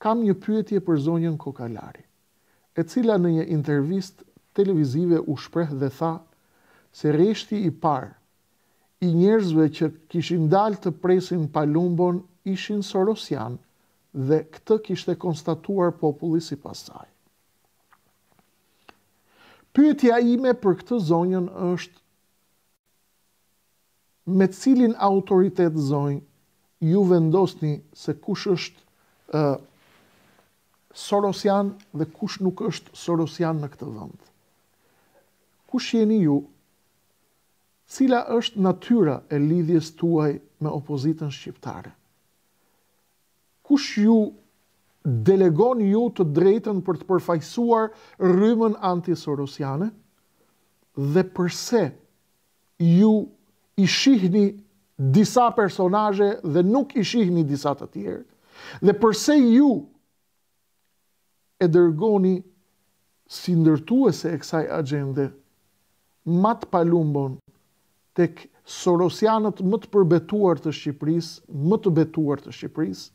[SPEAKER 1] Kam një pyetje për zonjën Kokalari, e cila në një intervist televizive u shpreh dhe tha se reshti i parë i njerëzve që kishin dalë të presin palumbon ishin Sorosian dhe këtë kishte konstatuar populli si pasaj. Pyetja ime për këtë zonjën është me cilin autoritet zonjë ju vendosni se kush është e, Sorosian dhe kush nuk është Sorosian në këtë vënd. Kush jeni ju cila është natyra e lidhjes tuaj me opozitën shqiptare? Kush ju delegon ju të drejtën për të përfajsuar rrymën antisorosiane? Dhe përse ju i shihni disa personaje dhe nuk i shihni disa të tjerë? Dhe përse ju e dërgoni si ndërtuese e kësaj agjende matë palumbon tek sorosianët më të përbetuar të Shqipërisë, më të betuar të Shqipërisë,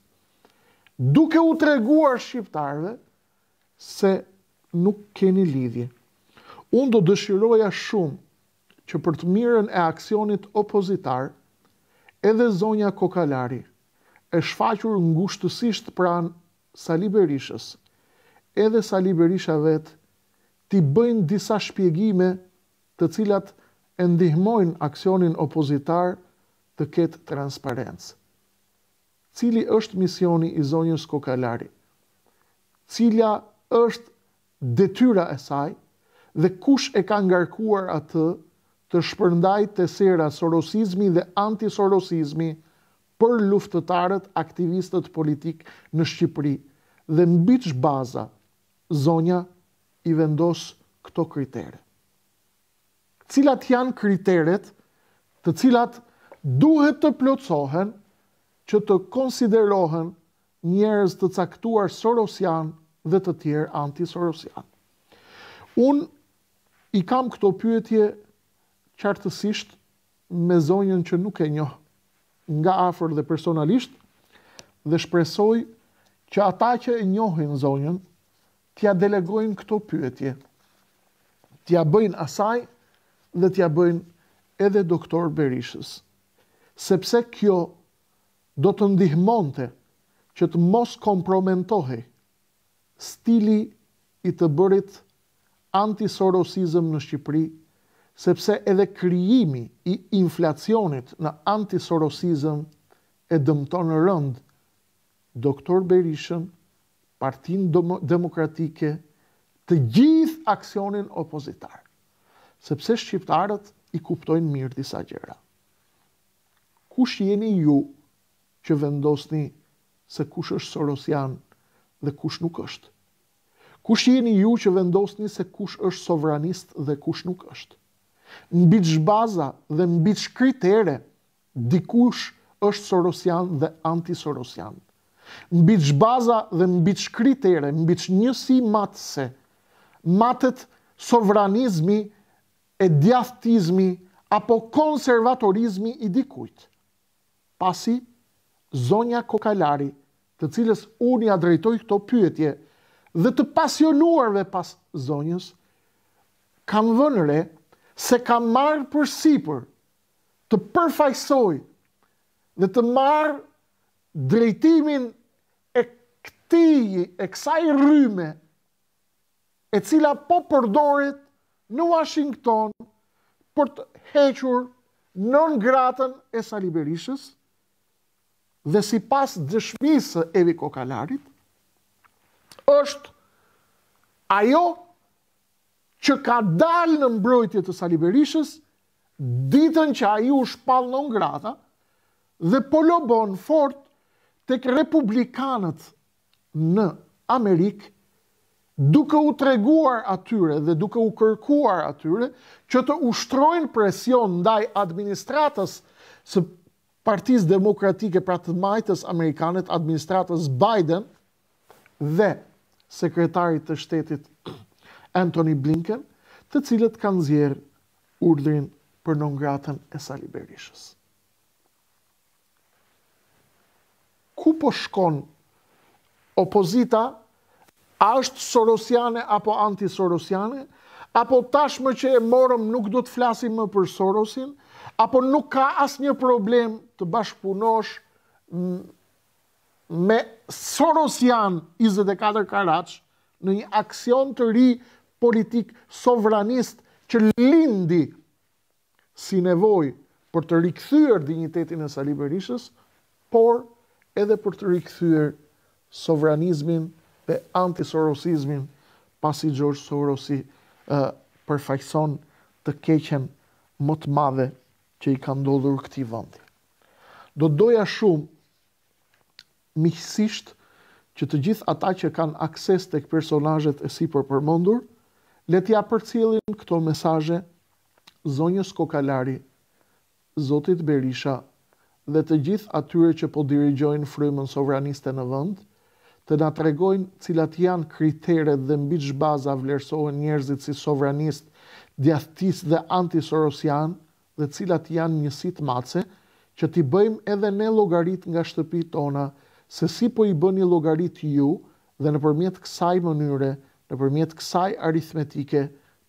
[SPEAKER 1] duke u treguar shqiptarëve se nuk keni lidhje. Unë do dëshiroja shumë që për të mirën e aksionit opozitar, edhe zonja Kokalari e shfaqur ngushtësisht pranë Sali Berishës, edhe Sali Berisha vetë, ti bëjnë disa shpjegime të cilat nështë e ndihmojnë aksionin opozitar të ketë transparentës. Cili është misioni i zonjës kokalari? Cila është detyra e saj dhe kush e ka ngarkuar atë të shpërndaj të sera sorosizmi dhe antisorosizmi për luftëtarët aktivistët politikë në Shqipëri dhe në bitësh baza zonja i vendosë këto kriterë cilat janë kriteret të cilat duhet të plotësohen që të konsiderohen njerëz të caktuar Sorosian dhe të tjerë anti-Sorosian. Unë i kam këto pyetje qartësisht me zonjën që nuk e njohë nga afër dhe personalisht dhe shpresoj që ata që e njohin zonjën tja delegojnë këto pyetje, tja bëjnë asaj, dhe t'ja bëjnë edhe doktor Berishës. Sepse kjo do të ndihmonte që të mos kompromentohej stili i të bërit antisorosizëm në Shqipëri, sepse edhe krijimi i inflacionit në antisorosizëm e dëmton rënd doktor Berishën, partin Demokratike, të gjithë aksionin opozitar sepse Shqiptarët i kuptojnë mirë disa gjera. Kush jeni ju që vendosni se kush është sorosian dhe kush nuk është? Kush jeni ju që vendosni se kush është sovranist dhe kush nuk është? Në bitë shbaza dhe në bitë shkritere, di kush është sorosian dhe antisorosian. Në bitë shbaza dhe në bitë shkritere, në bitë njësi matëse, matët sovranizmi, e djaftizmi apo konservatorizmi i dikujt. Pasi, zonja kokalari, të cilës unë i drejtoj këto pyetje, dhe të pasionuarve pas zonjës, kam vënëre se kam marrë për sipër të përfajsoj dhe të marë drejtimin e këti, e kësaj rryme e cila po përdoret në Washington për të hequr në gratën e Sali Berishës dhe si pas dëshmisë e vikokalarit, është ajo që ka dalë në mbrojtje të Sali Berishës ditën që aju u palë në grata dhe polobon fort të kërë republikanët në Amerikë duke u treguar atyre dhe duke u kërkuar atyre që të ushtrojnë presion ndaj administratës së Partis Demokratike pra të majtës Amerikanet, administratës Biden dhe sekretarit të shtetit Anthony Blinken, të cilët kanë zjerë urdrin për nëngratën e Sali Berishës. Ku po shkon opozita a është sorosiane apo antisorosiane, apo tashmë që e morëm nuk do të flasim më për sorosin, apo nuk ka asë një problem të bashkëpunosh me sorosian 24 karaq në një aksion të ri politik sovranist që lindi si nevoj për të rikëthyër dignitetin e Sali Berishës, por edhe për të rikëthyër sovranizmin dhe antisorosizmin pasi George Sorosi uh, përfajson të keqen më të madhe që i ka ndodhur këti vëndi. Do doja shumë miqësisht që të gjithë ata që kanë akses të këpersonajet e si për përmëndur, letja për cilin këto mesaje zonjës kokalari, zotit Berisha dhe të gjithë atyre që po dirigjojnë frymën sovraniste në vëndë, të na tregojnë cilat janë kriteret dhe mbi baza vlerësohen njerëzit si sovranist, djathtis dhe antisorosian dhe cilat janë njësit mace që ti bëjmë edhe ne logarit nga shtëpi tona se si po i bëni logarit ju dhe në përmjet kësaj mënyre, në përmjet kësaj aritmetike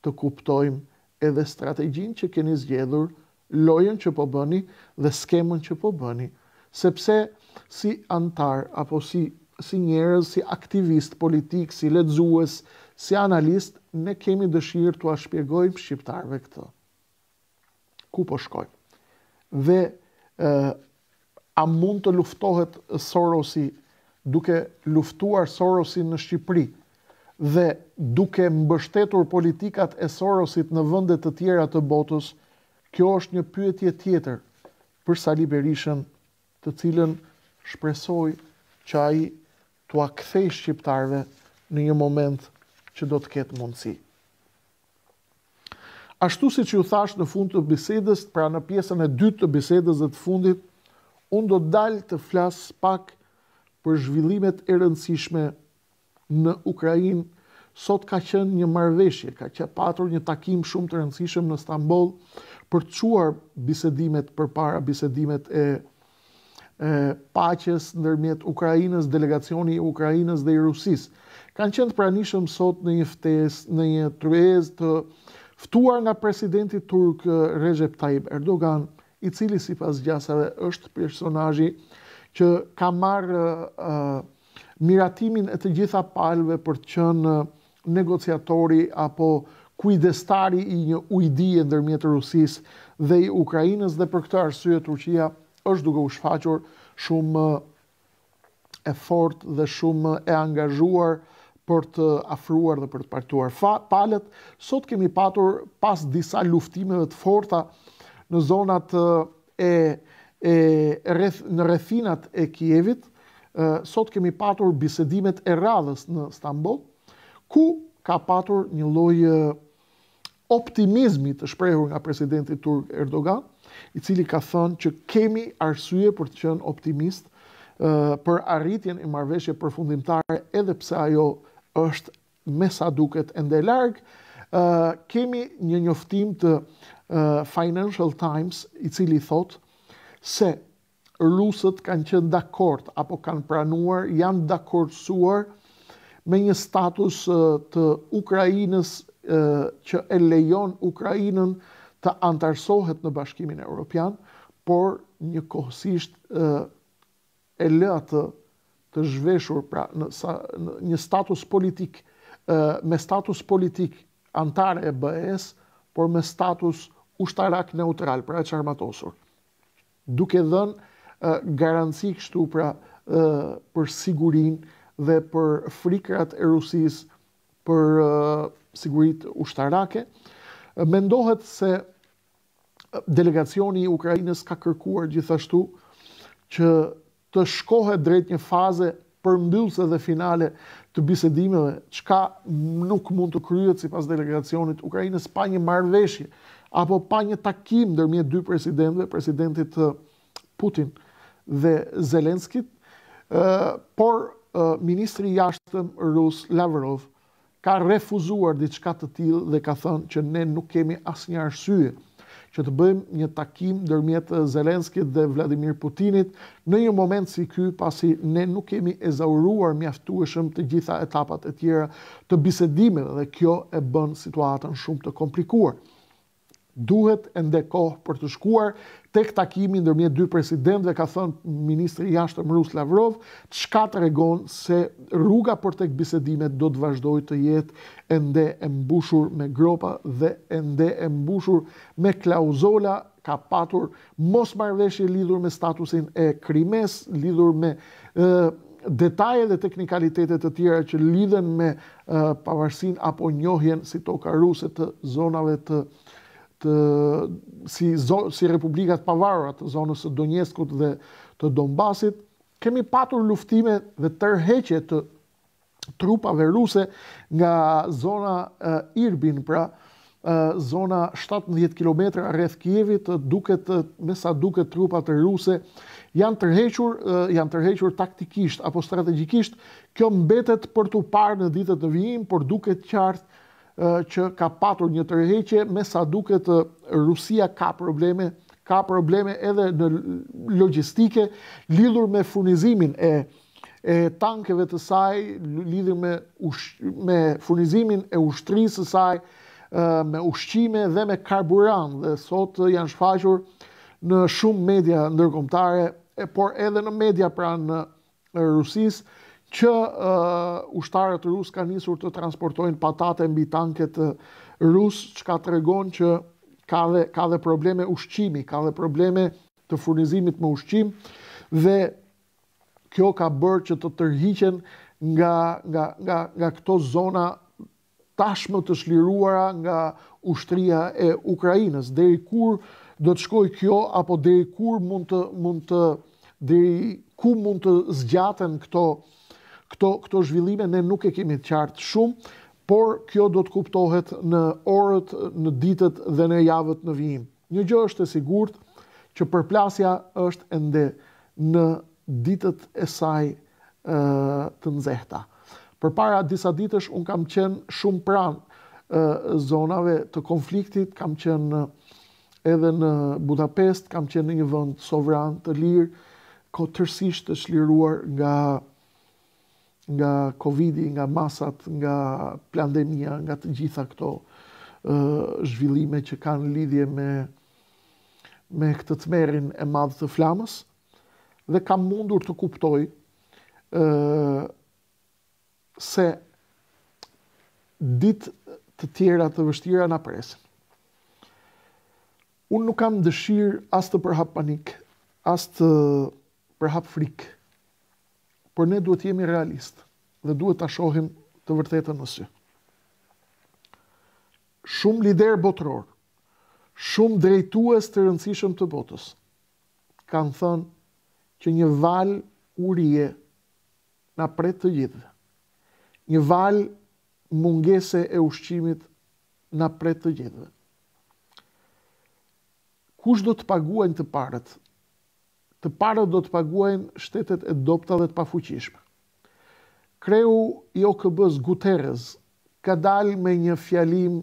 [SPEAKER 1] të kuptojmë edhe strategjin që keni zgjedhur, lojen që po bëni dhe skemën që po bëni. Sepse si antar apo si si njerëz, si aktivist politik, si ledzues, si analist, ne kemi dëshirë t'ua shpjegojmë Shqiptarve këtë. Ku po shkojmë? Dhe a mund të luftohet Sorosi duke luftuar Sorosi në Shqipëri dhe duke mbështetur politikat e Sorosit në vende të tjera të botës? Kjo është një pyetje tjetër për Sali Berishën, të cilën shpresoj që ai të akthej shqiptarve në një moment që do të ketë mundësi. Ashtu si që ju thash në fund të bisedës, pra në pjesën e dytë të bisedës dhe të fundit, unë do dalë të flasë pak për zhvillimet e rëndësishme në Ukrajin. Sot ka qenë një marveshje, ka qenë patur një takim shumë të rëndësishme në Stambol për të quar bisedimet për para bisedimet e rëndësishme paqes ndërmjet Ukrainës, delegacioni i Ukrainës dhe i Rusisë. Kanë qenë pranishëm sot në një ftesë, në një tryezë të ftuar nga presidenti turk Recep Tayyip Erdogan, i cili sipas gjasave është personazhi që ka marë miratimin e të gjitha palëve për të qenë negociatori apo kujdestari i një ujdie ndërmjet Rusisë dhe i Ukrainës dhe për këtë arsye Turqia është duke u shfaqur shumë e fort dhe shumë e angazhuar për të afruar dhe për të partuar palet. Sot kemi patur pas disa luftimeve të forta në zonat e, e, e në rethinat e Kievit. Sot kemi patur bisedimet e radhës në Stambol, ku ka patur një lojë optimizmi të shprehur nga presidenti Turk Erdogan, i cili ka thënë që kemi arsye për të qenë optimist uh, për arritjen e marrëveshje përfundimtare edhe pse ajo është me sa duket ende larg. Uh, kemi një njoftim të uh, Financial Times i cili thotë se rusët kanë qenë dakord apo kanë pranuar, janë dakordsuar me një status uh, të Ukrainës uh, që e lejon Ukrainën të antarësohet në bashkimin e Europian, por një kohësisht e, lëtë lë atë të zhveshur pra në, sa, në një status politik me status politik antare e BE-s, por me status ushtarak neutral, pra çarmatosur. Duke dhënë garanci kështu pra për sigurinë dhe për frikrat e Rusisë për sigurit ushtarake, mendohet se delegacioni i Ukrainës ka kërkuar gjithashtu që të shkohet drejt një faze përmbyllëse dhe finale të bisedimeve, çka nuk mund të kryhet sipas delegacionit Ukrainës pa një marveshje apo pa një takim ndërmjet dy presidentëve, presidentit Putin dhe Zelenskit, por ministri i jashtëm rus Lavrov ka refuzuar diçka të tillë dhe ka thënë që ne nuk kemi asnjë arsye që të bëjmë një takim ndërmjet eh, Zelenskit dhe Vladimir Putinit në një moment si ky pasi ne nuk kemi ezauruar mjaftueshëm të gjitha etapat e tjera të bisedimit dhe kjo e bën situatën shumë të komplikuar. Duhet ende kohë për të shkuar tek takimi ndërmjet dy presidentëve ka thënë ministri i jashtëm rus Lavrov, çka tregon se rruga për tek bisedimet do të vazhdojë të jetë ende e mbushur me gropa dhe ende e mbushur me klauzola ka patur mos marveshje lidhur me statusin e krimes, lidhur me detajet detaje dhe teknikalitetet të tjera që lidhen me e, pavarësin apo njohjen si toka ruse të zonave të të si si republika të të zonës së Donjeskut dhe të Donbasit, kemi patur luftime dhe tërheqe të trupave ruse nga zona e, Irbin, pra e, zona 17 km rreth Kievit, duket me sa duket trupat ruse janë tërhequr, janë tërhequr taktikisht apo strategjikisht. Kjo mbetet për tu parë në ditët e vijim, por duket qartë që ka patur një tërheqje me sa duket Rusia ka probleme, ka probleme edhe në logistike lidhur me furnizimin e e tankeve të saj, lidhur me me furnizimin e ushtrisë së saj, me ushqime dhe me karburan dhe sot janë shfaqur në shumë media ndërkombëtare, por edhe në media pra në Rusisë që ushtarët rusë ka njësur të transportojnë patate mbi tanket rusë, që ka të regon që ka dhe, ka dhe probleme ushqimi, ka dhe probleme të furnizimit më ushqim, dhe kjo ka bërë që të tërhiqen nga, nga, nga, nga këto zona tashmë të shliruara nga ushtria e Ukrajinës. Deri kur do të shkoj kjo, apo deri kur mund të, mund të, deri mund të zgjaten këto Këto zhvillime ne nuk e kemi të qartë shumë, por kjo do të kuptohet në orët, në ditët dhe në javët në vijim. Një gjë është e sigurt që përplasja është ende në ditët e saj të nxehta. Për para disa ditësh unë kam qenë shumë pranë zonave të konfliktit, kam qenë edhe në Budapest, kam qenë një vënd sovran të lirë, kotërsisht të shliruar nga nga Covidi, nga masat, nga pandemia, nga të gjitha këto ë zhvillime që kanë lidhje me me këtë tmerrin e madh të flamës dhe kam mundur të kuptoj ë se ditë të tjera të vështira na presin. Unë nuk kam dëshirë as të përhap panik, as të përhap frikë por ne duhet jemi realistë dhe duhet ta shohim të vërtetën nësë. sy. Shumë lider botëror, shumë drejtues të rëndësishëm të botës kanë thënë që një val urie na pret të gjithë. Një val mungese e ushqimit na pret të gjithë. Kush do të paguajnë të parët të parët do të paguajnë shtetet e dopta dhe të pafuqishme. Kreu i OKB-s Guterres ka dalë me një fjalim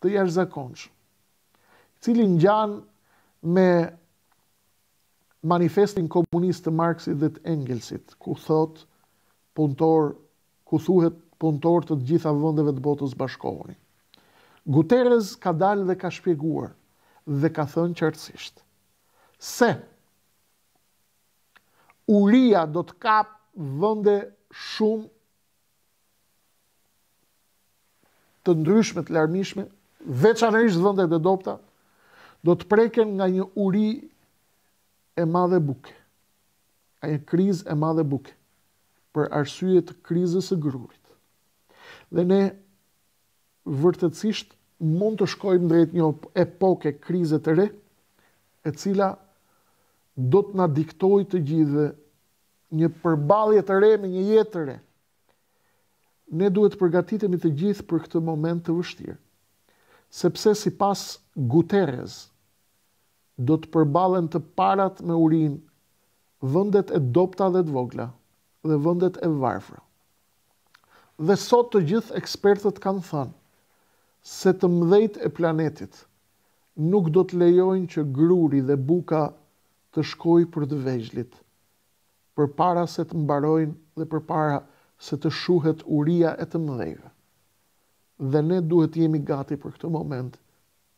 [SPEAKER 1] të jashtëzakonsh, cili ngjan me manifestin komunist të Marxit dhe të Engelsit, ku thotë puntor, ku thuhet puntor të gjitha vendeve të botës bashkohuni. Guterres ka dalë dhe ka shpjeguar dhe ka thënë qartësisht se uria do të kap vënde shumë të ndryshme, të larmishme, veçanërisht vënde dhe dopta, do të preken nga një uri e madhe buke, a një kriz e madhe buke, për arsye të krizës e grurit. Dhe ne vërtëtsisht mund të shkojmë drejt një epoke krizët të re, e cila do të na diktojë të gjithë një përballje të re me një jetë të re. Ne duhet të përgatitemi të gjithë për këtë moment të vështirë. Sepse sipas Guterres do të përballen të parat me urinë vendet e dopta dhe të vogla dhe vendet e varfra. Dhe sot të gjithë ekspertët kanë thënë se të mëdhejt e planetit nuk do të lejojnë që gruri dhe buka të shkoj për të vejzlit, për para se të mbarojnë dhe për para se të shuhet uria e të mëdhejve. Dhe ne duhet jemi gati për këtë moment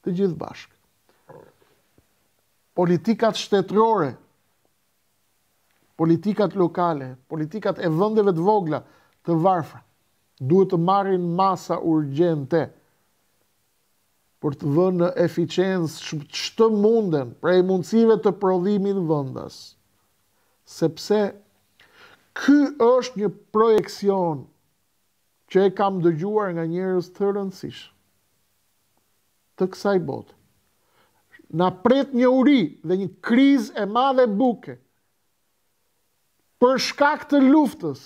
[SPEAKER 1] të gjithë bashkë. Politikat shtetërore, politikat lokale, politikat e vëndeve të vogla, të varfra, duhet të marrin masa urgjente, të për të vënë në eficiencë që të munden, prej mundësive të prodhimin vëndës. Sepse, ky është një projekcion që e kam dëgjuar nga njërës të rëndësishë. Të kësaj botë. Në apret një uri dhe një kriz e madhe buke, për shkak të luftës,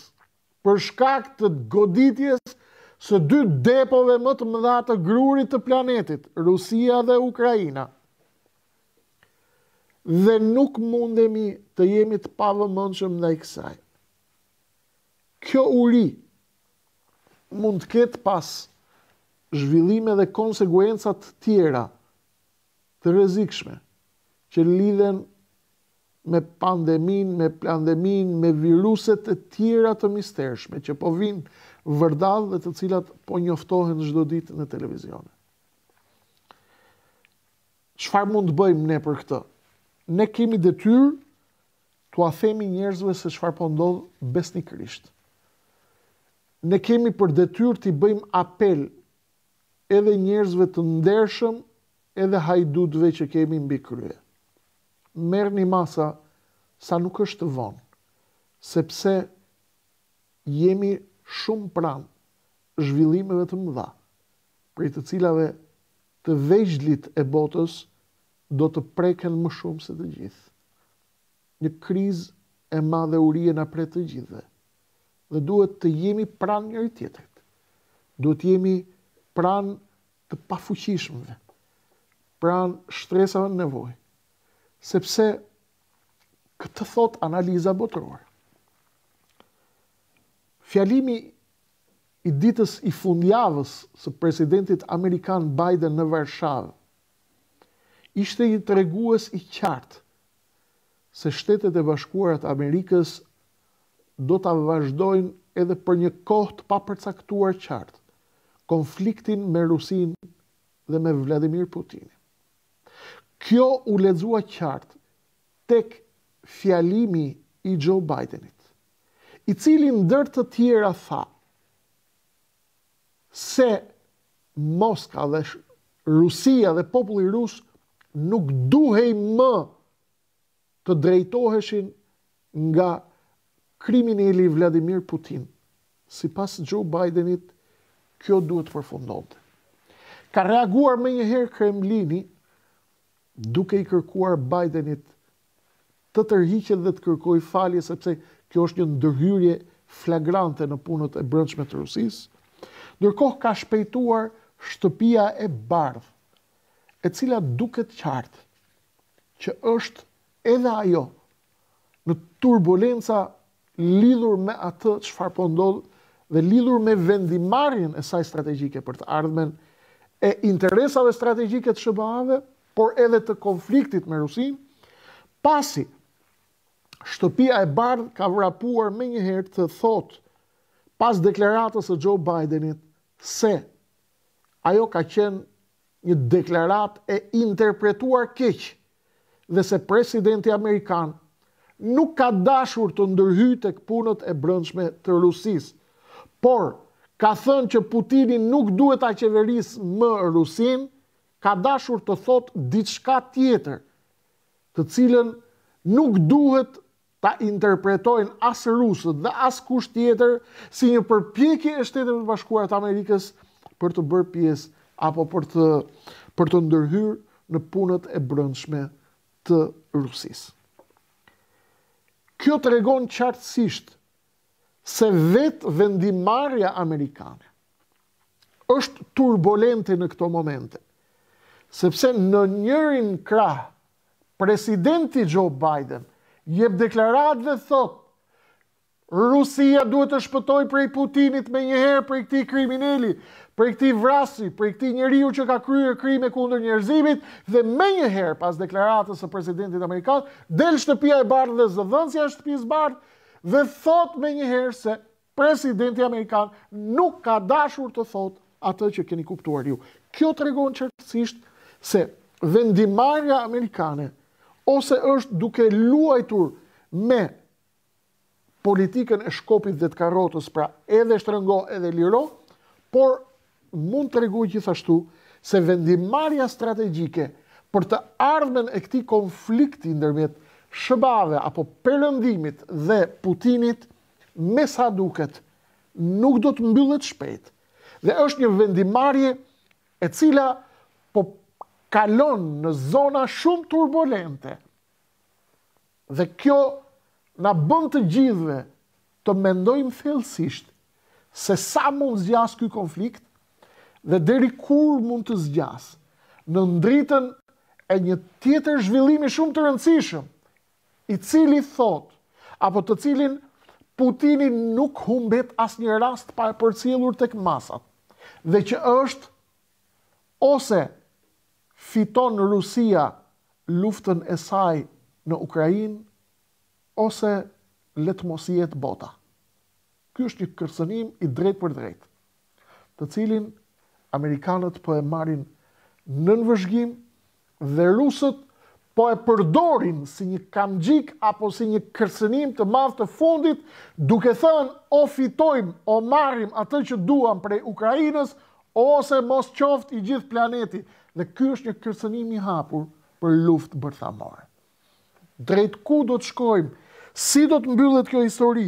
[SPEAKER 1] për shkak të goditjes, së dy depove më të mëdha të grurit të planetit, Rusia dhe Ukraina. Dhe nuk mundemi të jemi të pavëmendshëm ndaj kësaj. Kjo uri mund të ketë pas zhvillime dhe konsekuenca të tjera të rrezikshme që lidhen me pandemin, me plandemin, me viruset të tjera të mistershme që po vinë vërdal dhe të cilat po njoftohen çdo ditë në televizion. Shfar mund të bëjmë ne për këtë? Ne kemi detyrë të athemi njerëzve se shfar po ndodhë besnikërisht. Ne kemi për detyrë të bëjmë apel edhe njerëzve të ndershëm edhe hajdutve që kemi mbi krye. Merë një masa sa nuk është të vonë, sepse jemi shumë pranë zhvillimeve të mëdha, prej të cilave të vejgjlit e botës do të preken më shumë se të gjithë. Një kriz e madhe urije në pre të gjithëve, dhe duhet të jemi pran njëri tjetërit, duhet jemi pran të pafuqishmëve, pran shtresave në nevoj, sepse këtë thot analiza botërorë, Fjalimi i ditës i fundjavës së presidentit amerikan Biden në Varshavë ishte i tregues i qartë se shtetet e bashkuara të Amerikës do ta vazhdojnë edhe për një kohë të papërcaktuar qartë konfliktin me Rusin dhe me Vladimir Putin. Kjo u lexua qartë tek fjalimi i Joe Bidenit i cili ndër të tjera tha se Moska dhe Rusia dhe populli rus nuk duhej më të drejtoheshin nga kriminali Vladimir Putin. Si pas Joe Bidenit, kjo duhet të përfundot. Ka reaguar me njëherë Kremlini duke i kërkuar Bidenit të tërhiqet dhe të kërkoj falje, sepse Kjo është një ndërhyrje flagrante në punët e brëndshme të Rusis. Ndërkohë ka shpejtuar shtëpia e bardhë, e cila duket qartë që është edhe ajo në turbulenca lidhur me atë që farë pëndodhë po dhe lidhur me vendimarin e saj strategjike për të ardhmen e interesave strategjike të shëbave, por edhe të konfliktit me Rusin, pasi shtëpia e bardh ka vrapuar me njëherë të thot pas deklaratës e Joe Bidenit se ajo ka qenë një deklarat e interpretuar keq dhe se presidenti Amerikan nuk ka dashur të ndërhy të këpunët e brëndshme të Rusis, por ka thënë që Putinin nuk duhet a qeveris më Rusin, ka dashur të thot diçka tjetër, të cilën nuk duhet ta interpretojnë asë rusët dhe asë kusht tjetër si një përpjekje e shtetëve të bashkuarët Amerikës për të bërë pjesë apo për të ndërhyrë në punët e brëndshme të rusis. Kjo të regon qartësisht se vetë vendimarja Amerikane është turbolente në këto momente, sepse në njërin krah, presidenti Joe Biden jep deklarat dhe thot, Rusia duhet të shpëtoj prej Putinit me njëherë prej këti për prej këti vrasi, prej këti njeriu që ka kryer krime kundër njerëzimit, dhe me njëherë pas deklaratës së presidentit Amerikan, del shtëpia e barë dhe zëdhënësja shtëpis bardhë, dhe thot me njëherë se presidenti Amerikan nuk ka dashur të thot atë që keni kuptuar ju. Kjo të regon qërësisht se vendimarja Amerikane, ose është duke luajtur me politikën e shkopit dhe të karotës, pra edhe shtrëngo edhe liro, por mund të regu gjithashtu se vendimarja strategjike për të ardhmen e këti konflikti ndërmjet shëbave apo përëndimit dhe Putinit, me sa duket, nuk do të mbyllet shpejt. Dhe është një vendimarje e cila nështë, kalon në zona shumë turbulente. Dhe kjo në bënd të gjithve të mendojmë felsisht se sa mund zgjas kjo konflikt dhe deri kur mund të zgjas në ndritën e një tjetër zhvillimi shumë të rëndësishëm i cili thot apo të cilin Putinin nuk humbet as një rast pa e përcilur të këmasat dhe që është ose fiton Rusia luftën e saj në Ukrajin, ose letë mos jetë bota. Ky është një kërcënim i drejt për drejt, të cilin Amerikanët po e marin në nënvëshgjim dhe rusët po e përdorin si një kamgjik apo si një kërcënim të madhë të fundit, duke thënë o fitojmë, o marim atë që duam prej Ukrajinës, ose mos qoftë i gjithë planetit. Dhe ky është një kërcënim i hapur për luftë bërthamore. Drejt ku do të shkojmë? Si do të mbyllet kjo histori?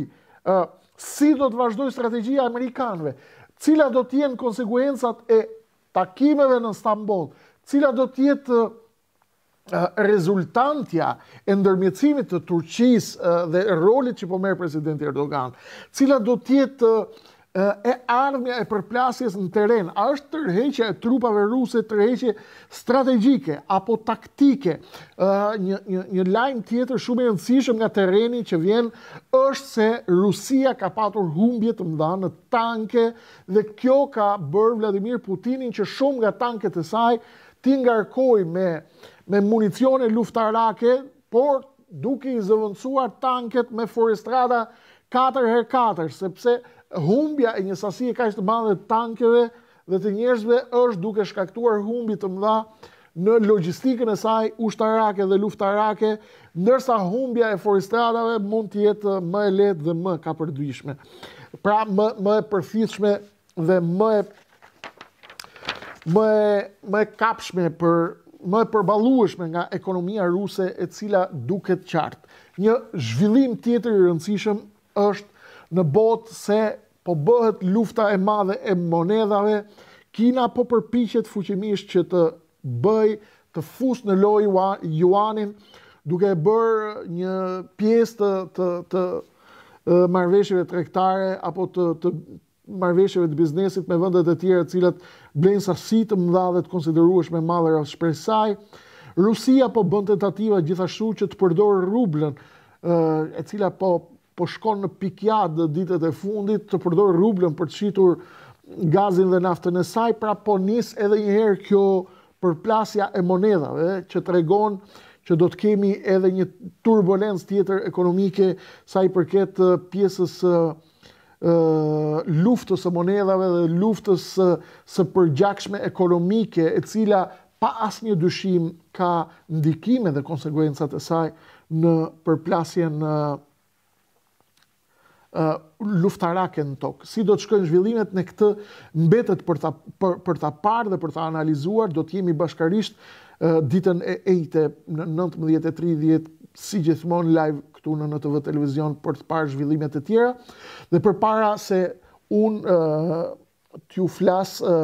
[SPEAKER 1] Ë, si do të vazhdojë strategjia amerikanëve? Cila do të jenë konsekuencat e takimeve në Stamboll? Cila do të jetë rezultantja e ndërmjetësimit të Turqisë dhe rolit që po merr presidenti Erdogan? Cila do të jetë e armja e përplasjes në teren, a është tërheqe e trupave ruse, tërheqe strategjike apo taktike, një, një, një lajmë tjetër shumë e nësishëm nga tereni që vjen, është se Rusia ka patur humbje të mda në tanke dhe kjo ka bërë Vladimir Putinin që shumë nga tanke të saj ti ngarkoj me, me municione luftarake, por duke i zëvëndsuar tanket me forestrada 4x4, sepse humbja e një ka kaq të madhe tankeve dhe të njerëzve është duke shkaktuar humbi të mdha në logjistikën e saj ushtarake dhe luftarake, ndërsa humbja e forestradave mund të jetë më e lehtë dhe më kapërdyshme. Pra më më e përfitshme dhe më e më e, më kapshme për më e përballueshme nga ekonomia ruse e cila duket qartë. Një zhvillim tjetër i rëndësishëm është në botë se po bëhet lufta e madhe e monedave, Kina po përpichet fuqimisht që të bëj të fus në loj juanin, duke e bërë një pjesë të marveshjeve të rektare, apo të marveshjeve të biznesit me vëndet e tjere cilat blenë sasit të mdha dhe të konsideruash me madhe rrës shpresaj. Rusia po bën tentativa gjithashtu që të përdorë rublën, e cila po po shkon në pikjat dhe ditet e fundit të përdor rublën për të qitur gazin dhe naftën e saj, pra po nis edhe njëherë kjo përplasja e monedave, që të regon që do të kemi edhe një turbulencë tjetër ekonomike sa i përket pjesës luftës e monedave dhe luftës së përgjakshme ekonomike e cila pa asë një dyshim ka ndikime dhe konsekuencat e saj në përplasjen luftarake në tokë. Si do të shkojnë zhvillimet në këtë mbetet për ta, për, ta parë dhe për ta analizuar, do të jemi bashkarisht ditën e ejte në 19.30, si gjithmonë live këtu në NTV Televizion për të parë zhvillimet e tjera. Dhe për para se unë t'ju flasë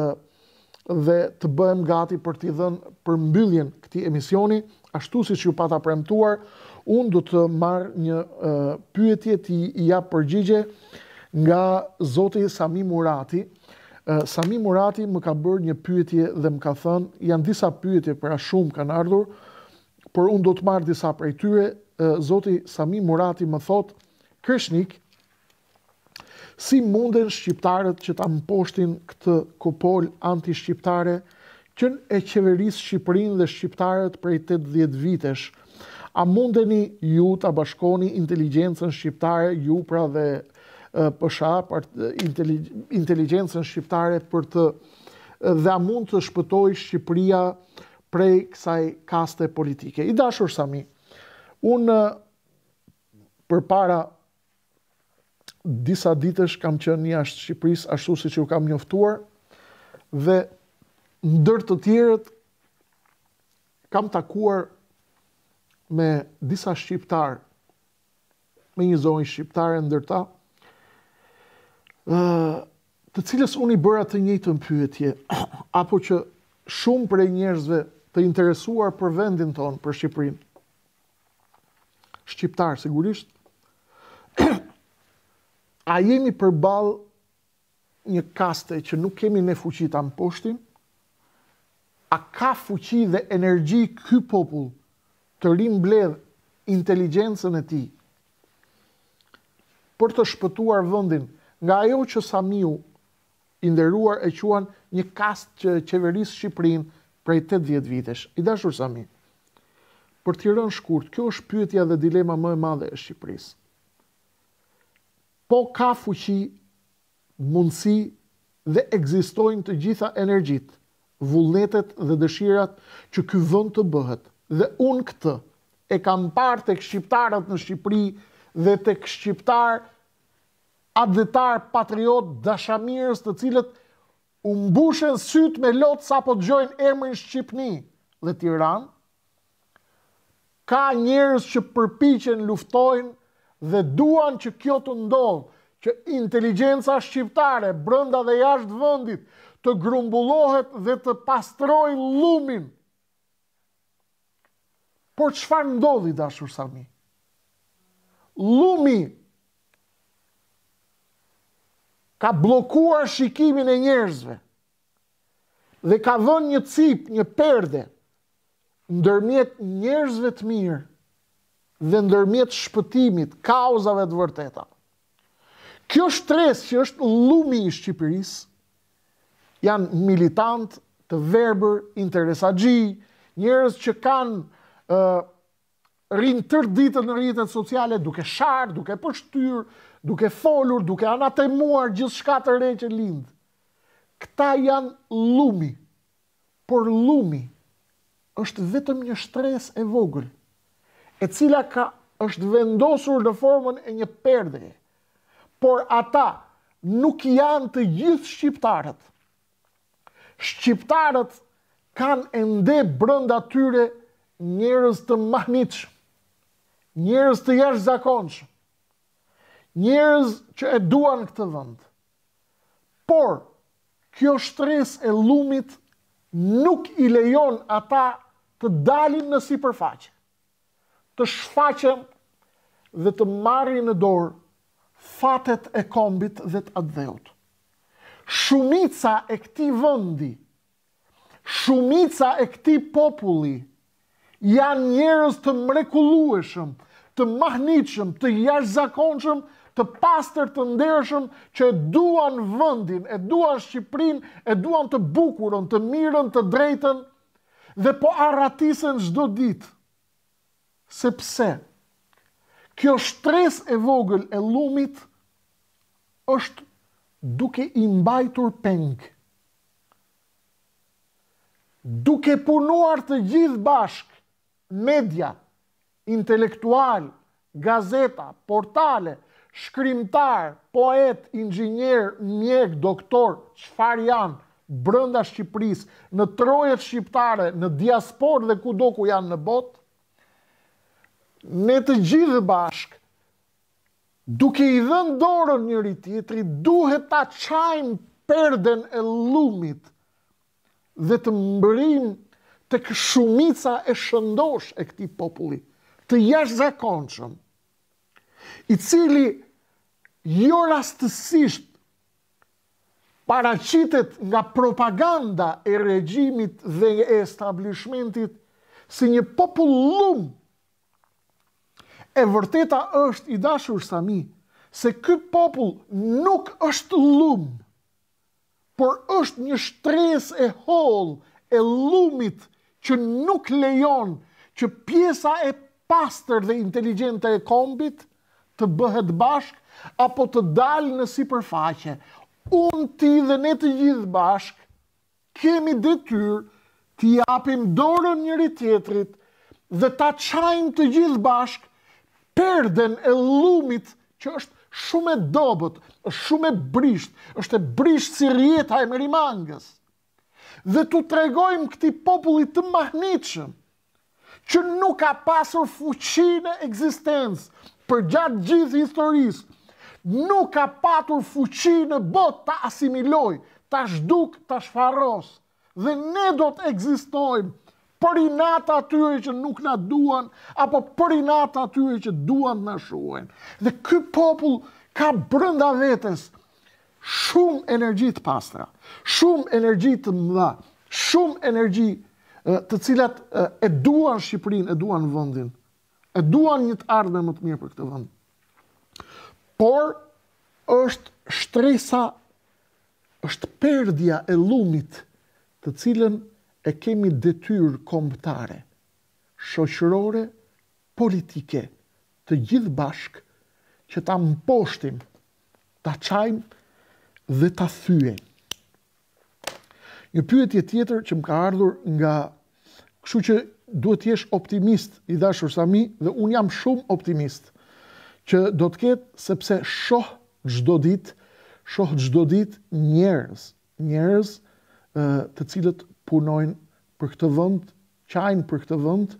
[SPEAKER 1] dhe të bëhem gati për t'i dhenë për mbylljen këti emisioni, ashtu si që ju pata premtuar, Unë do të marë një pyetje ti ja përgjigje nga Zoti Sami Murati. Sami Murati më ka bërë një pyetje dhe më ka thënë, janë disa pyetje për a shumë kanë ardhur, por unë do të marë disa për e tyre. Zoti Sami Murati më thotë, Kërshnik, si munden shqiptarët që ta më poshtin këtë kopollë anti-shqiptare, qënë e qeverisë Shqipërinë dhe shqiptarët prej 80 vitesh, A mundeni ju të bashkoni inteligencën shqiptare, ju pra dhe pësha, inteligencën shqiptare për të, dhe a mund të shpëtoj Shqipria prej kësaj kaste politike. I dashur sami, unë për para disa ditësh kam qënë një ashtë Shqipëris ashtu si që ju kam njoftuar, dhe ndër të tjërët kam takuar me disa shqiptar, me një zonë shqiptare ndërta, të cilës unë i bëra të njëtë në pyetje, apo që shumë prej njerëzve të interesuar për vendin tonë, për Shqiprinë, shqiptarë sigurisht, a jemi balë një kaste që nuk kemi ne fuqi ta mposhtim? A ka fuqi dhe energji ky popull të bledh inteligencën e ti për të shpëtuar vëndin nga ajo që Samiu inderuar e quan një kast që qeveris Shqiprin prej 80 vitesh. I dashur Sami, për të rënë shkurt, kjo është pyetja dhe dilema më e madhe e Shqipris. Po ka fuqi, mundësi dhe egzistojnë të gjitha energjit, vullnetet dhe dëshirat që ky vënd të bëhet – dhe unë këtë e kam parë të këshqiptarët në Shqipëri dhe të këshqiptarë adetar patriot dashamirës të cilët u mbushën sytë me lotë sa po të gjojnë emrin Shqipëni dhe Tiran, ka njërës që përpichen luftojnë dhe duan që kjo të ndonë, që inteligenca shqiptare, brënda dhe jashtë vëndit, të grumbullohet dhe të pastroj lumin Por çfarë ndodhi dashur Sami? Lumi ka bllokuar shikimin e njerëzve dhe ka dhon një cip, një perde ndërmjet njerëzve të mirë dhe ndërmjet shpëtimit, kauzave të vërteta. Kjo shtres që është lumi i Shqipërisë, janë militant të verbër, interesagji, njerëz që kanë rinë tërë ditë në rritët sociale, duke sharë, duke pështyrë, duke folur, duke anatemuar gjithë shka të re që lindë. Këta janë lumi, por lumi është vetëm një shtres e vogël, e cila ka është vendosur në formën e një perdeje, por ata nuk janë të gjithë shqiptarët. Shqiptarët kanë ende brënda tyre njërës të mahnitsh, njërës të jesh zakonsh, njërës që e duan këtë vënd. Por, kjo shtres e lumit nuk i lejon ata të dalin në si të shfaqem dhe të marri në dorë fatet e kombit dhe të adheut. Shumica e këti vëndi, shumica e këti populli, janë njerëz të mrekullueshëm, të mahnitshëm, të jashtëzakonshëm, të pastër të ndershëm që duan vendin, e duan Shqiprin, e duan të bukurën, të mirën, të drejtën dhe po arratisen çdo ditë. Sepse kjo shtres e vogël e llumit është duke i mbajtur peng. Duke punuar të gjithë bashkë media, intelektual, gazeta, portale, shkrimtar, poet, inxhinier, mjek, doktor, çfarë janë brenda Shqipërisë, në trojet shqiptare, në diasporë dhe kudo ku janë në botë, ne të gjithë bashk duke i dhënë dorën njëri tjetri, duhet ta qajmë perden e lumit dhe të mbërim të këshumica e shëndosh e këti populli, të jash zakonqëm, i cili jo rastësisht paracitet nga propaganda e regjimit dhe e establishmentit si një popullum. E vërteta është i dashur sami, se ky popull nuk është lum, por është një shtres e hol e lumit që nuk lejon që pjesa e pastër dhe inteligente e kombit të bëhet bashk apo të dalë në si përfaqe. Unë ti dhe ne të gjithë bashk kemi detyr të japim dorën njëri tjetrit dhe ta qajnë të gjithë bashk perden e lumit që është shumë e dobët, shumë e brisht, është e brisht si rjeta e mërimangës dhe të tregojmë këti popullit të mahnitëshëm, që nuk ka pasur fuqinë e egzistencë për gjatë gjithë historisë, nuk ka pasur fuqinë e botë të asimiloj, të shdukë, të shfarosë, dhe ne do të egzistojmë për i nata që nuk na duan, apo për i nata që duan në shruen. Dhe këj popull ka brënda vetës, shumë energji të pastra, shumë energji të mëdha, shumë energji të cilat e duan Shqipërinë, e duan vendin, e duan një të ardhmë më të mirë për këtë vend. Por është shtresa është perdja e lumit të cilën e kemi detyrë kombëtare, shoqërore, politike, të gjithë bashkë që ta mposhtim, ta çajmë dhe ta thyen. Një pyetje tjetër që më ka ardhur nga, kështu që duhet të jesh optimist i dashur Sami dhe un jam shumë optimist që do të ketë sepse shoh çdo ditë, shoh çdo ditë njerëz, njerëz ë të cilët punojnë për këtë vend, qajnë për këtë vend,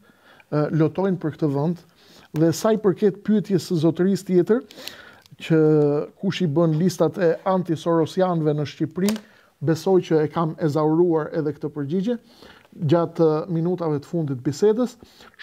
[SPEAKER 1] lotojnë për këtë vend dhe sa i përket pyetjes së zotërisë tjetër, që kush i bën listat e anti-Sorosianve në Shqipëri, besoj që e kam ezauruar edhe këtë përgjigje. Gjatë uh, minutave të fundit bisedës,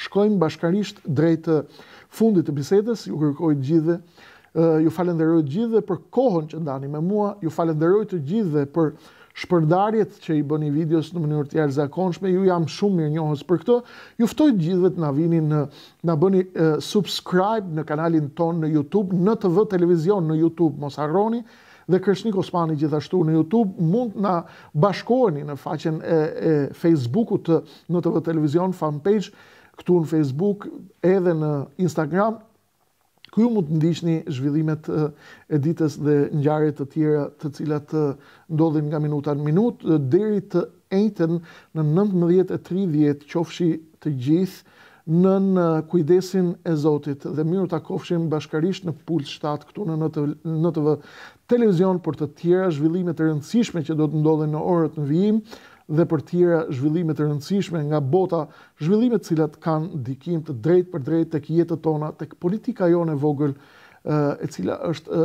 [SPEAKER 1] shkojmë bashkarisht drejt uh, fundit të bisedës, ju kërkoj gjithë, uh, ju falenderoj gjithë për kohën që ndani me mua, ju falenderoj të gjithë për kohën shpërdarjet që i bëni videos në mënyrë të jashtëzakonshme, ju jam shumë mirë njohës për këtë. Ju ftoj gjithëve të na vini në na bëni subscribe në kanalin ton në YouTube, në TV televizion në YouTube, mos harroni dhe Kërshnik Osmani gjithashtu në YouTube mund na bashkoheni në faqen e, e Facebookut të NTV televizion fanpage këtu në Facebook edhe në Instagram Këju mund të ndiqni zhvillimet e ditës dhe ngjarjet e tjera të cilat ndodhin nga minuta në minutë deri të ejten në 19:30 qofshi të gjithë në, në kujdesin e Zotit dhe mirë të kofshim bashkarisht në pul 7 këtu në NTV televizion për të tjera zhvillimet e rëndësishme që do të ndodhin në orët në vijim dhe për tjera zhvillimet e rëndësishme nga bota, zhvillimet cilat kanë dikim të drejt për drejt të kjetët tona, të politika jo në vogël, e cila është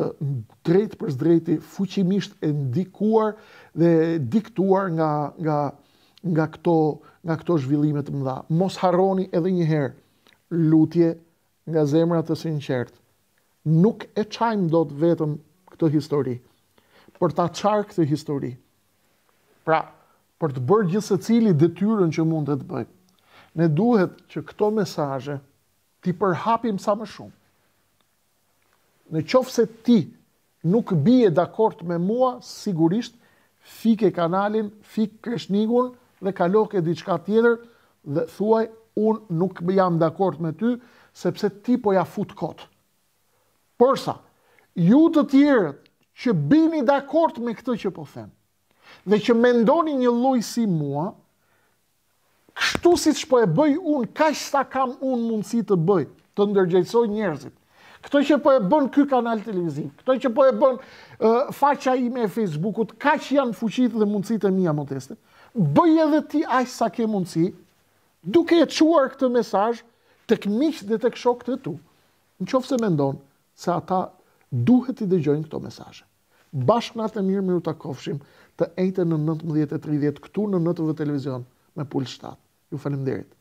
[SPEAKER 1] drejt për drejti fuqimisht e ndikuar dhe diktuar nga, nga, nga, këto, nga këto dha mëdha. Mos haroni edhe njëherë lutje nga zemrat të sinqert. Nuk e qajmë do të vetëm këtë histori, për ta qarë këtë histori. Pra, për të bërë gjithë se cili detyrën që mund të të bëjë. Ne duhet që këto mesaje ti përhapim sa më shumë. Në qofë se ti nuk bie dakort me mua, sigurisht, fike kanalin, fike kreshnigun dhe e diçka tjetër dhe thuaj, unë nuk jam dakort me ty, sepse ti po ja fut kotë. Përsa, ju të tjerët që bini dakort me këtë që po them, dhe që mendoni një loj si mua, kështu si që po e bëj unë, ka që sa kam unë mundësi të bëj, të ndërgjëtsoj njerëzit. Këto që po e bën ky kanal televizim, këto që po e bën faqa i me Facebookut, ka që janë fuqit dhe mundësi të mija më bëj edhe ti aq sa ke mundësi, duke e quar këtë mesaj, të këmish dhe të kësho këtë tu, në qofë se me ndonë se ata duhet i dhe gjojnë këto mesajë. Bashkë nga të mirë me të kofshim, të ejte në 19.30 këtu në nëtëve televizion me pull 7. Ju falem derit.